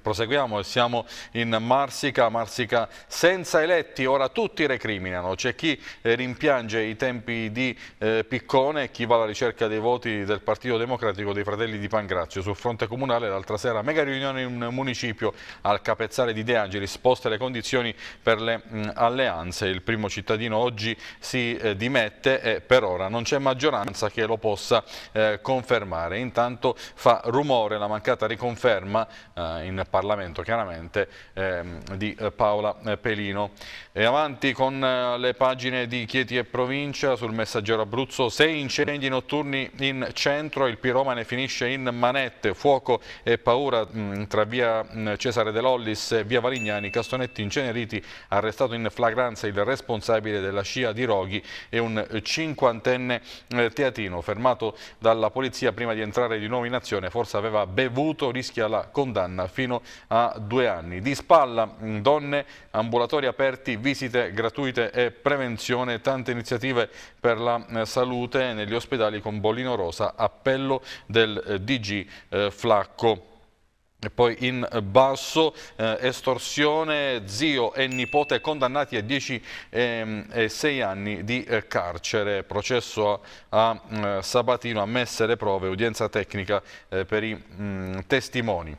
Proseguiamo, siamo in Marsica, Marsica senza eletti, ora tutti recriminano, c'è chi eh, rimpiange i tempi di eh, Piccone, chi va alla ricerca dei voti del Partito Democratico dei Fratelli di Pangrazio. Sul fronte comunale l'altra sera mega riunione in un municipio al capezzale di De Angeli, poste le condizioni per le mh, mm, alleanze. Il primo cittadino oggi si eh, dimette e per ora non c'è maggioranza che lo possa eh, confermare. Intanto fa rumore la mancata riconferma eh, in in Parlamento chiaramente ehm, di eh, Paola eh, Pelino. E avanti con eh, le pagine di Chieti e Provincia sul messaggero Abruzzo, sei incendi notturni in centro, il piromane finisce in manette, fuoco e paura mh, mm, tra via mh, mm, Cesare De Lollis e via Valignani, Castonetti inceneriti, arrestato in flagranza il responsabile della scia di Roghi e un cinquantenne eh, teatino fermato dalla polizia prima di entrare di nuovo in azione, forse aveva bevuto, rischia la condanna fino a due anni. Di spalla, mm, donne, ambulatori aperti, visite gratuite e prevenzione, tante iniziative per la eh, salute negli ospedali con Bollino Rosa, appello del eh, DG eh, Flacco. E poi in basso eh, estorsione, zio e nipote condannati a 10 ehm, e eh, 6 anni di eh, carcere, processo a, a Sabatino, ammesse le prove, udienza tecnica per i mh, mm, testimoni.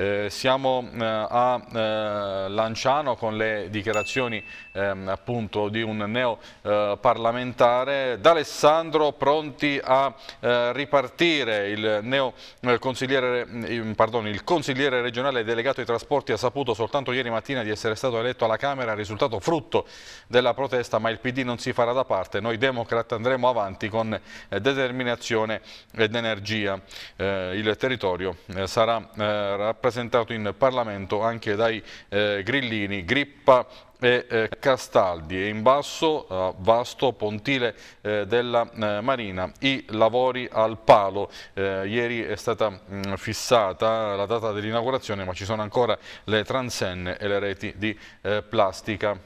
Eh, siamo eh, a eh, Lanciano con le dichiarazioni ehm, appunto di un neo eh, parlamentare. D'Alessandro pronti a eh, ripartire. Il neo consigliere, pardon, il consigliere regionale delegato ai trasporti ha saputo soltanto ieri mattina di essere stato eletto alla Camera, risultato frutto della protesta, ma il PD non si farà da parte. Noi democrat andremo avanti con determinazione ed energia. il territorio sarà rappresentato rappresentato in Parlamento anche dai eh, grillini Grippa e eh, Castaldi e in basso eh, vasto pontile eh, della eh, Marina i lavori al palo eh, ieri è stata mh, mm, fissata la data dell'inaugurazione ma ci sono ancora le transenne e le reti di eh, plastica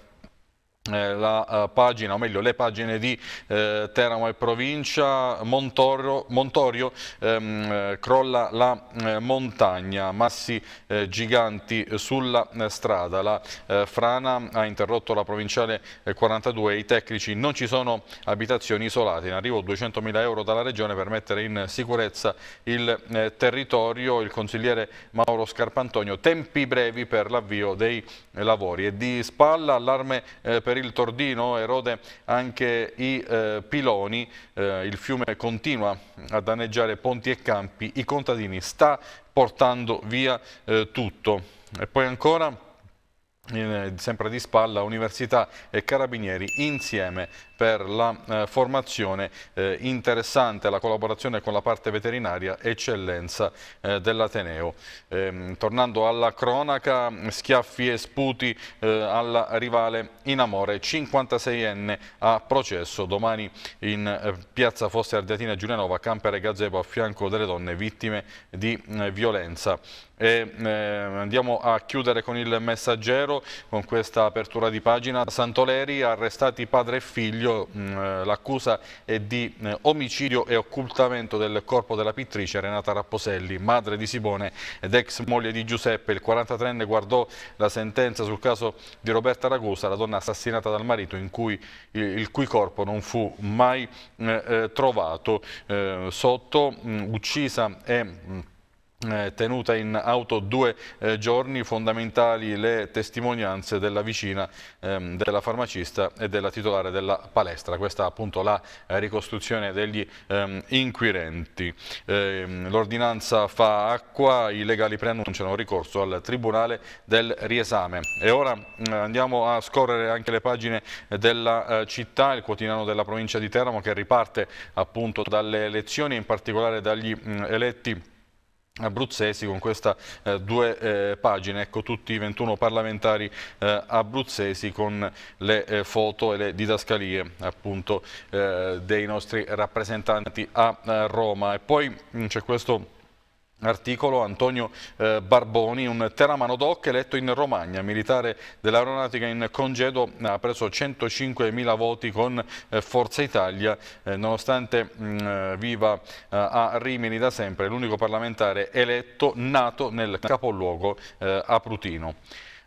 eh, la eh, pagina, o meglio le pagine di eh, Teramo e provincia, Montorio, Montorio ehm, eh, crolla la eh, montagna, massi eh, giganti sulla strada, la frana ha interrotto la provinciale 42 i tecnici non ci sono abitazioni isolate, in arrivo 200.000 euro dalla regione per mettere in sicurezza il territorio, il consigliere Mauro Scarpantonio, tempi brevi per l'avvio dei lavori e di spalla allarme per per il Tordino erode anche i eh, piloni, eh, il fiume continua a danneggiare ponti e campi, i contadini sta portando via eh, tutto. E poi ancora eh, sempre di spalla Università e Carabinieri insieme per la eh, formazione eh, interessante, la collaborazione con la parte veterinaria eccellenza eh, dell'Ateneo. Ehm, tornando alla cronaca, schiaffi e sputi eh, alla rivale in amore, 56enne a processo, domani in eh, piazza Fosse Ardiatina Giulianova, Campere Gazebo a fianco delle donne vittime di eh, violenza. E, eh, andiamo a chiudere con il messaggero, con questa apertura di pagina. Santoleri, arrestati padre e figlio eh, l'accusa è di eh, omicidio e occultamento del corpo della pittrice Renata Rapposelli, madre di Simone ed ex moglie di Giuseppe. Il 43enne guardò la sentenza sul caso di Roberta Ragusa, la donna assassinata dal marito cui, il, cui corpo non fu mai eh, trovato. sotto, uccisa e eh, tenuta in auto due eh, giorni, fondamentali le testimonianze della vicina ehm, della farmacista e della titolare della palestra. Questa è appunto la eh, ricostruzione degli ehm, inquirenti. Ehm, L'ordinanza fa acqua, i legali preannunciano ricorso al Tribunale del riesame. E ora mm, andiamo a scorrere anche le pagine della eh, città, il quotidiano della provincia di Teramo che riparte appunto dalle elezioni, in particolare dagli mh, mm, eletti abruzzesi con queste eh, due eh, pagine, ecco tutti i 21 parlamentari eh, abruzzesi con le eh, foto e le didascalie appunto eh, dei nostri rappresentanti a, a eh, Roma e poi mm, c'è questo Articolo Antonio eh, Barboni, un teramano doc eletto in Romagna, militare dell'aeronautica in congedo, ha preso 105.000 voti con eh, Forza Italia, eh, nonostante mh, mm, eh, viva eh, a Rimini da sempre, l'unico parlamentare eletto nato nel capoluogo eh, aprutino.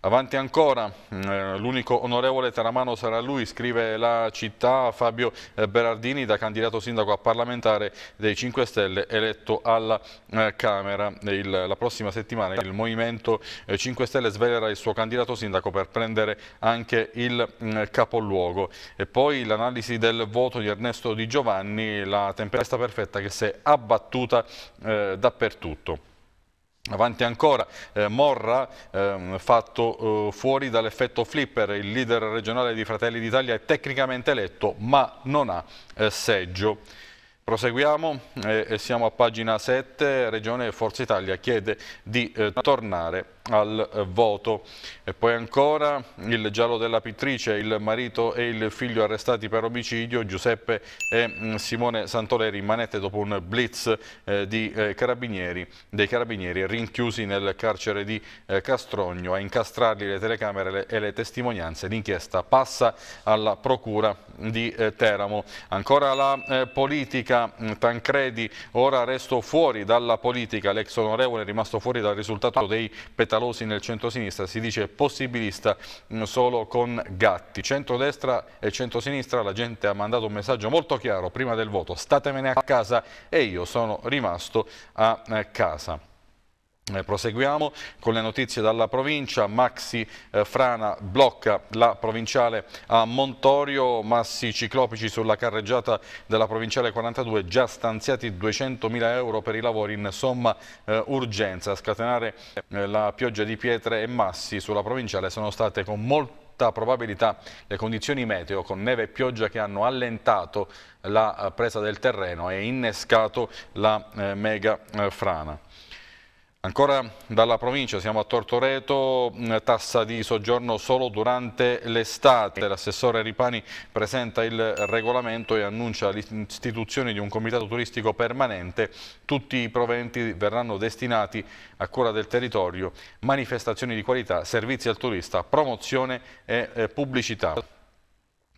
Avanti ancora, mm, eh, l'unico onorevole Taramano sarà lui, scrive la città Fabio eh, Berardini da candidato sindaco a parlamentare dei 5 Stelle eletto alla eh, Camera. Il, la prossima settimana il Movimento 5 Stelle svelerà il suo candidato sindaco per prendere anche il mm, capoluogo. E poi l'analisi del voto di Ernesto Di Giovanni, la tempesta perfetta che si è abbattuta eh, dappertutto. Avanti ancora, eh, Morra eh, fatto eh, fuori dall'effetto flipper, il leader regionale di Fratelli d'Italia è tecnicamente eletto ma non ha eh, seggio. Proseguiamo eh, e siamo a pagina 7, Regione Forza Italia chiede di eh, tornare al eh, voto. E poi ancora il giallo della pittrice, il marito e il figlio arrestati per omicidio, Giuseppe e mm, Simone Santoleri in manette dopo un blitz eh, di, eh, carabinieri, dei carabinieri rinchiusi nel carcere di eh, Castrogno. A incastrarli le telecamere le, e le testimonianze, l'inchiesta passa alla procura di eh, Teramo. Ancora la eh, politica, mm, Tancredi ora resto fuori dalla politica, l'ex onorevole è rimasto fuori dal risultato dei petalisti Scalosi nel centro-sinistra, si dice possibilista mm, solo con Gatti. Centrodestra e centrosinistra, la gente ha mandato un messaggio molto chiaro prima del voto, statemene a casa e io sono rimasto a eh, casa. Eh, proseguiamo con le notizie dalla provincia, Maxi eh, Frana blocca la provinciale a Montorio, massi ciclopici sulla carreggiata della provinciale 42, già stanziati 200.000 euro per i lavori in somma eh, urgenza, a scatenare eh, la pioggia di pietre e massi sulla provinciale sono state con molto probabilità le condizioni meteo con neve e pioggia che hanno allentato la eh, presa del terreno e innescato la eh, mega frana. Ancora dalla provincia, siamo a Tortoreto, mm, tassa di soggiorno solo durante l'estate. L'assessore Ripani presenta il regolamento e annuncia l'istituzione di un comitato turistico permanente. Tutti i proventi verranno destinati a cura del territorio, manifestazioni di qualità, servizi al turista, promozione e eh, pubblicità.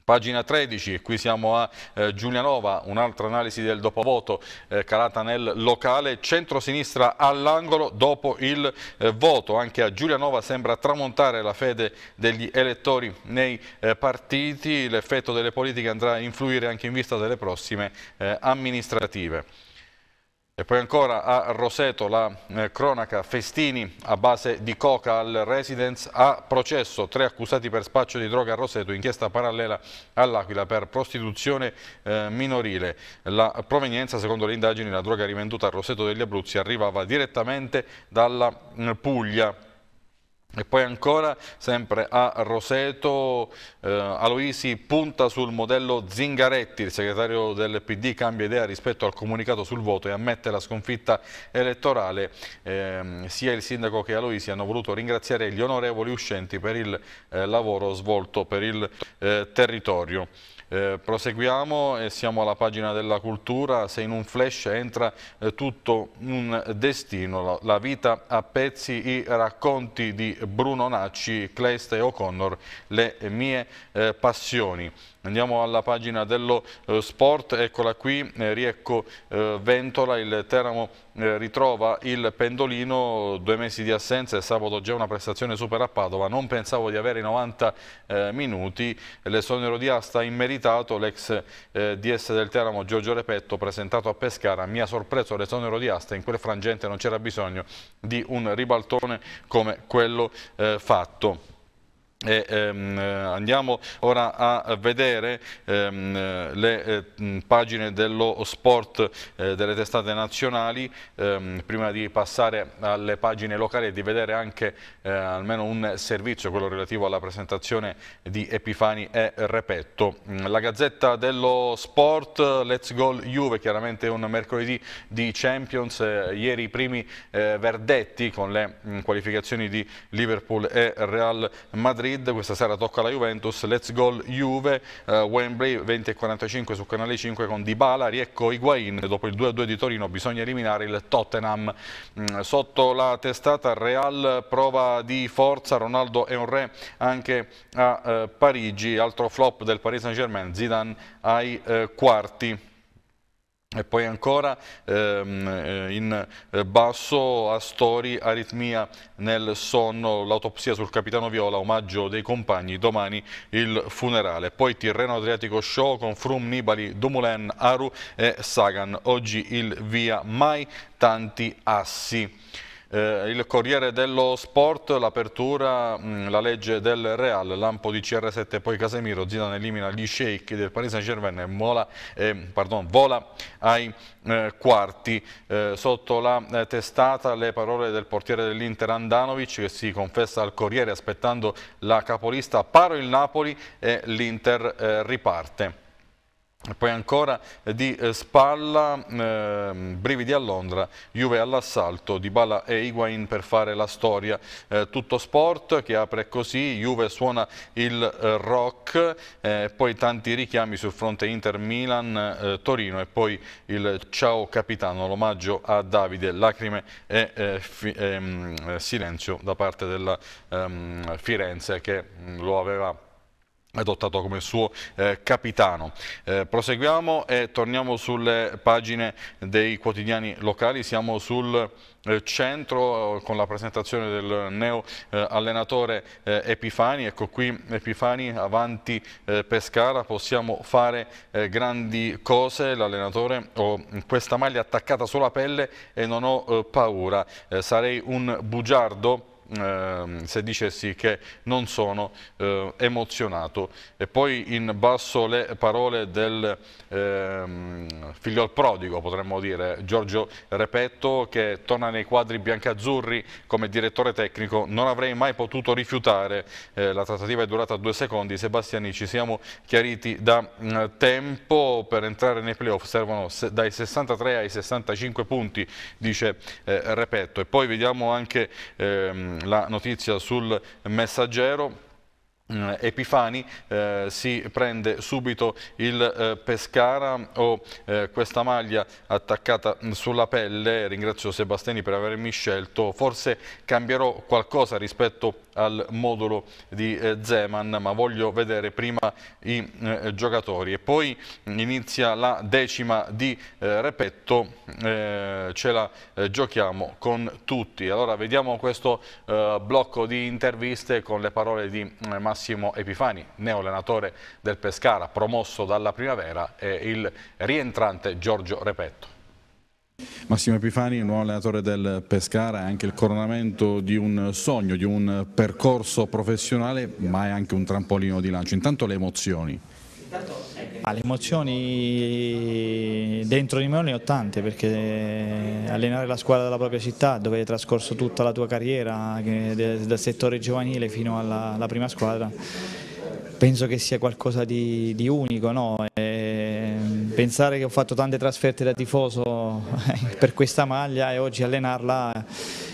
Pagina 13, qui siamo a eh, Giulianova, un'altra analisi del dopovoto eh, calata nel locale, centrosinistra all'angolo dopo il eh, voto. Anche a Giulianova sembra tramontare la fede degli elettori nei eh, partiti, l'effetto delle politiche andrà a influire anche in vista delle prossime eh, amministrative. E poi ancora a Roseto la eh, cronaca festini a base di coca al residence ha processo tre accusati per spaccio di droga a Roseto, inchiesta parallela all'Aquila per prostituzione eh, minorile. La provenienza, secondo le indagini, la droga rivenduta a Roseto degli Abruzzi arrivava direttamente dalla mh, mm, Puglia. E poi ancora, sempre a Roseto, eh, Aloisi punta sul modello Zingaretti, il segretario del PD cambia idea rispetto al comunicato sul voto e ammette la sconfitta elettorale. Eh, sia il sindaco che Aloisi hanno voluto ringraziare gli onorevoli uscenti per il eh, lavoro svolto per il eh, territorio. Eh, proseguiamo e siamo alla pagina della cultura, se in un flash entra eh, tutto un destino, la, vita a pezzi, i racconti di Bruno Nacci, Cleste e O'Connor, le mie eh, passioni. Andiamo alla pagina dello eh, sport, eccola qui, eh, Riecco eh, Ventola, il Teramo eh, ritrova il pendolino, due mesi di assenza e sabato già una prestazione super a Padova, non pensavo di avere 90 eh, minuti, l'esonero di asta immeritato, l'ex eh, DS del Teramo Giorgio Repetto presentato a Pescara, mi ha sorpreso l'esonero di asta, in quel frangente non c'era bisogno di un ribaltone come quello fatto. E, ehm, andiamo ora a vedere ehm, le eh, pagine dello sport eh, delle testate nazionali ehm, prima di passare alle pagine locali e di vedere anche eh, almeno un servizio quello relativo alla presentazione di Epifani e Repetto mm, la gazzetta dello sport Let's Goal Juve chiaramente un mercoledì di Champions eh, ieri i primi eh, verdetti con le mh, mm, qualificazioni di Liverpool e Real Madrid Madrid, questa sera tocca alla Juventus, let's go Juve, uh, Wembley 20.45 su Canale 5 con Dybala, Riecco Higuain, dopo il 2-2 di Torino bisogna eliminare il Tottenham. Mm, sotto la testata Real prova di forza, Ronaldo è un re anche a uh, Parigi, altro flop del Paris Saint Germain, Zidane ai uh, quarti. E poi ancora ehm, eh, in eh, basso Astori, aritmia nel sonno, l'autopsia sul capitano Viola, omaggio dei compagni, domani il funerale. Poi Tirreno Adriatico Show con Frum, Nibali, Dumoulin, Aru e Sagan. Oggi il via Mai, tanti assi. Eh, il Corriere dello Sport, l'apertura, mm, la legge del Real, Lampo di CR7, poi Casemiro, Zidane elimina gli shake del Paris Saint-Germain vola, eh, vola ai eh, quarti. Eh, sotto la eh, testata le parole del portiere dell'Inter Andanovic che si confessa al Corriere aspettando la capolista, paro il Napoli e l'Inter eh, riparte. Poi ancora eh, di eh, spalla, eh, brividi a Londra, Juve all'assalto, Dybala e Higuain per fare la storia. Eh, tutto sport che apre così, Juve suona il eh, rock, eh, poi tanti richiami sul fronte Inter-Milan, Torino e poi il ciao capitano, l'omaggio a Davide, lacrime e fi, ehm, silenzio da parte della ehm, Firenze che mm, lo aveva adottato come suo eh, capitano. Eh, proseguiamo e torniamo sulle pagine dei quotidiani locali, siamo sul eh, centro eh, con la presentazione del neo eh, allenatore Epifani, ecco qui Epifani avanti Pescara, possiamo fare grandi cose, l'allenatore ho questa maglia attaccata sulla pelle e non ho paura, sarei un bugiardo ehm, se dicessi che non sono eh, emozionato. E poi in basso le parole del ehm, figlio al prodigo, potremmo dire, Giorgio Repetto, che torna nei quadri biancazzurri come direttore tecnico. Non avrei mai potuto rifiutare, eh, la trattativa è durata due secondi. Sebastiani, ci siamo chiariti da mh, mm, tempo, per entrare nei playoff servono se dai 63 ai 65 punti, dice eh, Repetto. E poi vediamo anche... Ehm, la notizia sul messaggero eh, Epifani eh, si prende subito il eh, Pescara, ho eh, questa maglia attaccata sulla pelle, ringrazio Sebastiani per avermi scelto, forse cambierò qualcosa rispetto al modulo di eh, Zeman, ma voglio vedere prima i eh, giocatori. E poi inizia la decima di eh, Repetto, eh, ce la eh, giochiamo con tutti. Allora vediamo questo eh, blocco di interviste con le parole di Massimo Epifani, neoallenatore del Pescara, promosso dalla primavera, e il rientrante Giorgio Repetto. Massimo Epifani, nuovo allenatore del Pescara, è anche il coronamento di un sogno, di un percorso professionale, ma è anche un trampolino di lancio. Intanto le emozioni. Ah, le emozioni dentro di me ne ho tante perché allenare la squadra della propria città dove hai trascorso tutta la tua carriera dal settore giovanile fino alla prima squadra penso che sia qualcosa di, di unico, no? e mm, pensare che ho fatto tante trasferte da tifoso eh, per questa maglia e oggi allenarla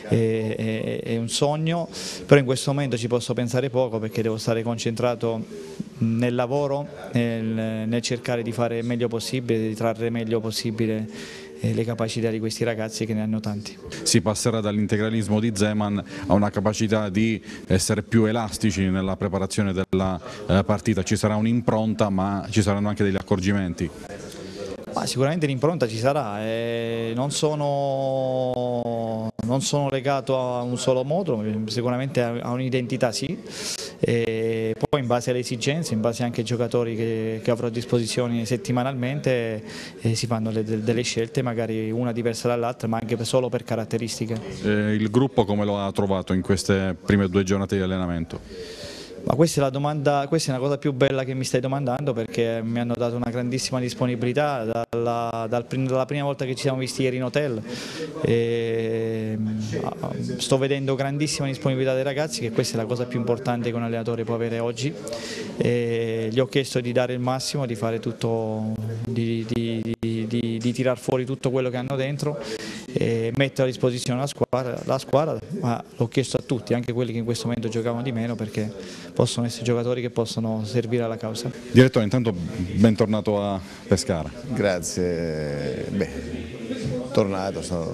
eh, è, è, è, un sogno, però in questo momento ci posso pensare poco perché devo stare concentrato nel lavoro, nel, nel cercare di fare il meglio possibile, di trarre il meglio possibile eh, le capacità di questi ragazzi che ne hanno tanti. Si passerà dall'integralismo di Zeman a una capacità di essere più elastici nella preparazione della eh, partita, ci sarà un'impronta ma ci saranno anche degli accorgimenti. Ma sicuramente l'impronta ci sarà, eh, non sono non sono legato a un solo modulo, sicuramente a un'identità sì, e poi in base alle esigenze, in base anche ai giocatori che, che avrò a disposizione settimanalmente eh, si fanno le, delle scelte, magari una diversa dall'altra, ma anche solo per caratteristiche. Eh, il gruppo come lo ha trovato in queste prime due giornate di allenamento? Ma questa è, domanda, questa è, una cosa più bella che mi stai domandando perché mi hanno dato una grandissima disponibilità dalla, dalla prima volta che ci siamo visti ieri in hotel. E ah, sto vedendo grandissima disponibilità dei ragazzi che questa è la cosa più importante che un allenatore può avere oggi. E gli ho chiesto di dare il massimo, di, tutto, di, di, di tirar fuori tutto quello che hanno dentro eh, mettere a disposizione la squadra, la squadra, ma l'ho chiesto a tutti, anche quelli che in questo momento giocavano di meno perché possono essere giocatori che possono servire alla causa. Direttore intanto bentornato a Pescara. Grazie, Beh, tornato, sono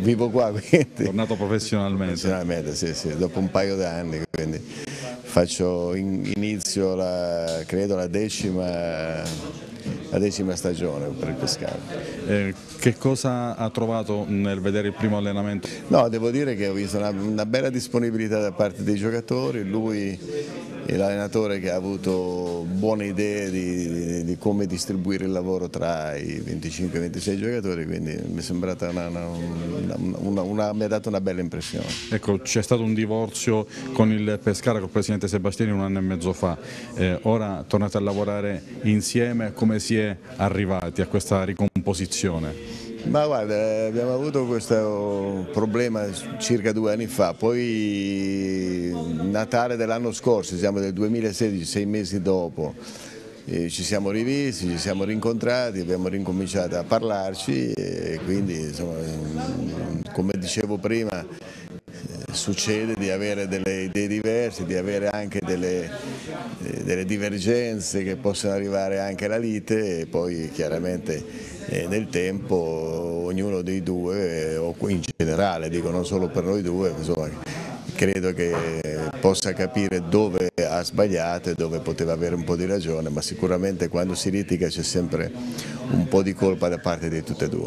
vivo qua quindi. Tornato professionalmente. Professionalmente, sì, sì, dopo un paio d'anni quindi faccio in, inizio la, credo la decima la decima stagione per il Pescara. Eh, che cosa ha trovato nel vedere il primo allenamento? No, devo dire che ho visto una, una bella disponibilità da parte dei giocatori, lui è l'allenatore che ha avuto buone idee di, di, di, come distribuire il lavoro tra i 25 26 giocatori, quindi mi è sembrata una, una, una, mi ha dato una bella impressione. Ecco, c'è stato un divorzio con il Pescara, col presidente Sebastiani un anno e mezzo fa, eh, ora tornate a lavorare insieme, come si è arrivati a questa ricomposizione? Ma guarda, abbiamo avuto questo problema circa due anni fa, poi Natale dell'anno scorso, siamo del 2016, sei mesi dopo, ci siamo rivisti, ci siamo rincontrati, abbiamo ricominciato a parlarci e quindi insomma, mm, come dicevo prima eh, succede di avere delle idee diverse, di avere anche delle, eh, delle divergenze che possono arrivare anche alla lite e poi chiaramente eh, nel tempo ognuno dei due o in generale, dico non solo per noi due, insomma, credo che possa capire dove ha sbagliato e dove poteva avere un po' di ragione, ma sicuramente quando si litiga c'è sempre un po' di colpa da parte di tutte e due.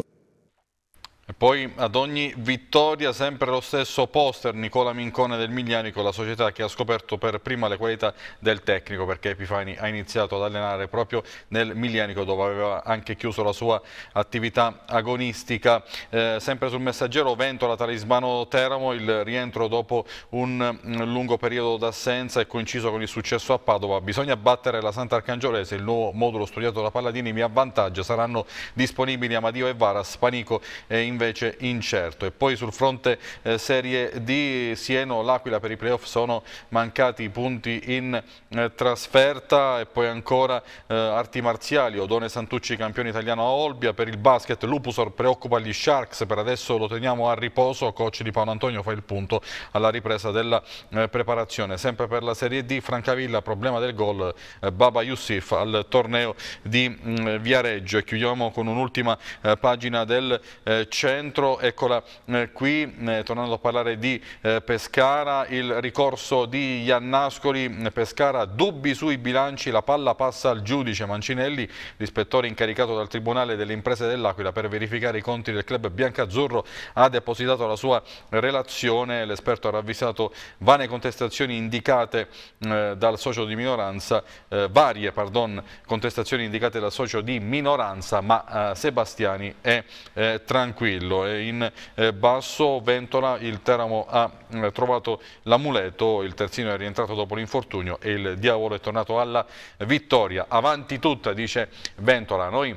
E poi ad ogni vittoria sempre lo stesso poster Nicola Mincone del Miglianico, la società che ha scoperto per prima le qualità del tecnico perché Epifani ha iniziato ad allenare proprio nel Miglianico dove aveva anche chiuso la sua attività agonistica. Eh, sempre sul messaggero Ventola Talismano Teramo, il rientro dopo un mm, lungo periodo d'assenza è coinciso con il successo a Padova. Bisogna battere la Sant'Arcangiolese, il nuovo modulo studiato da Palladini mi avvantaggia, saranno disponibili Amadio e Varas, Panico e in invece incerto. E poi sul fronte eh, Serie D, Sieno-L'Aquila per i playoff sono mancati i punti in eh, trasferta e poi ancora eh, arti marziali, Odone Santucci campione italiano a Olbia, per il basket Lupusor preoccupa gli Sharks, per adesso lo teniamo a riposo, coach di Paolo Antonio fa il punto alla ripresa della eh, preparazione. Sempre per la Serie D, Francavilla, problema del gol, eh, Baba Youssef al torneo di mh, mm, Viareggio e chiudiamo con un'ultima eh, pagina del eh, centro, eccola eh, qui, eh, tornando a parlare di eh, Pescara, il ricorso di Iannascoli, eh, Pescara, dubbi sui bilanci, la palla passa al giudice Mancinelli, l'ispettore incaricato dal Tribunale delle Imprese dell'Aquila per verificare i conti del club biancazzurro ha depositato la sua relazione, l'esperto ha ravvisato vane contestazioni indicate eh, dal socio di minoranza, eh, varie pardon, contestazioni indicate dal socio di minoranza, ma Sebastiani è tranquillo. Grillo e in eh, basso Ventola il Teramo ha eh, trovato l'amuleto, il terzino è rientrato dopo l'infortunio e il diavolo è tornato alla vittoria. Avanti tutta, dice Ventola. Noi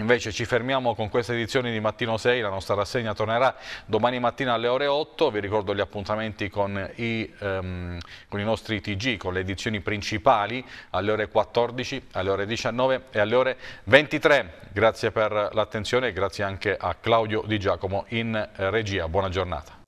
Invece ci fermiamo con questa edizione di Mattino 6, la nostra rassegna tornerà domani mattina alle ore 8, vi ricordo gli appuntamenti con i, um, con i nostri TG, con le edizioni principali alle ore 14, alle ore 19 e alle ore 23. Grazie per l'attenzione e grazie anche a Claudio Di Giacomo in eh, regia. Buona giornata.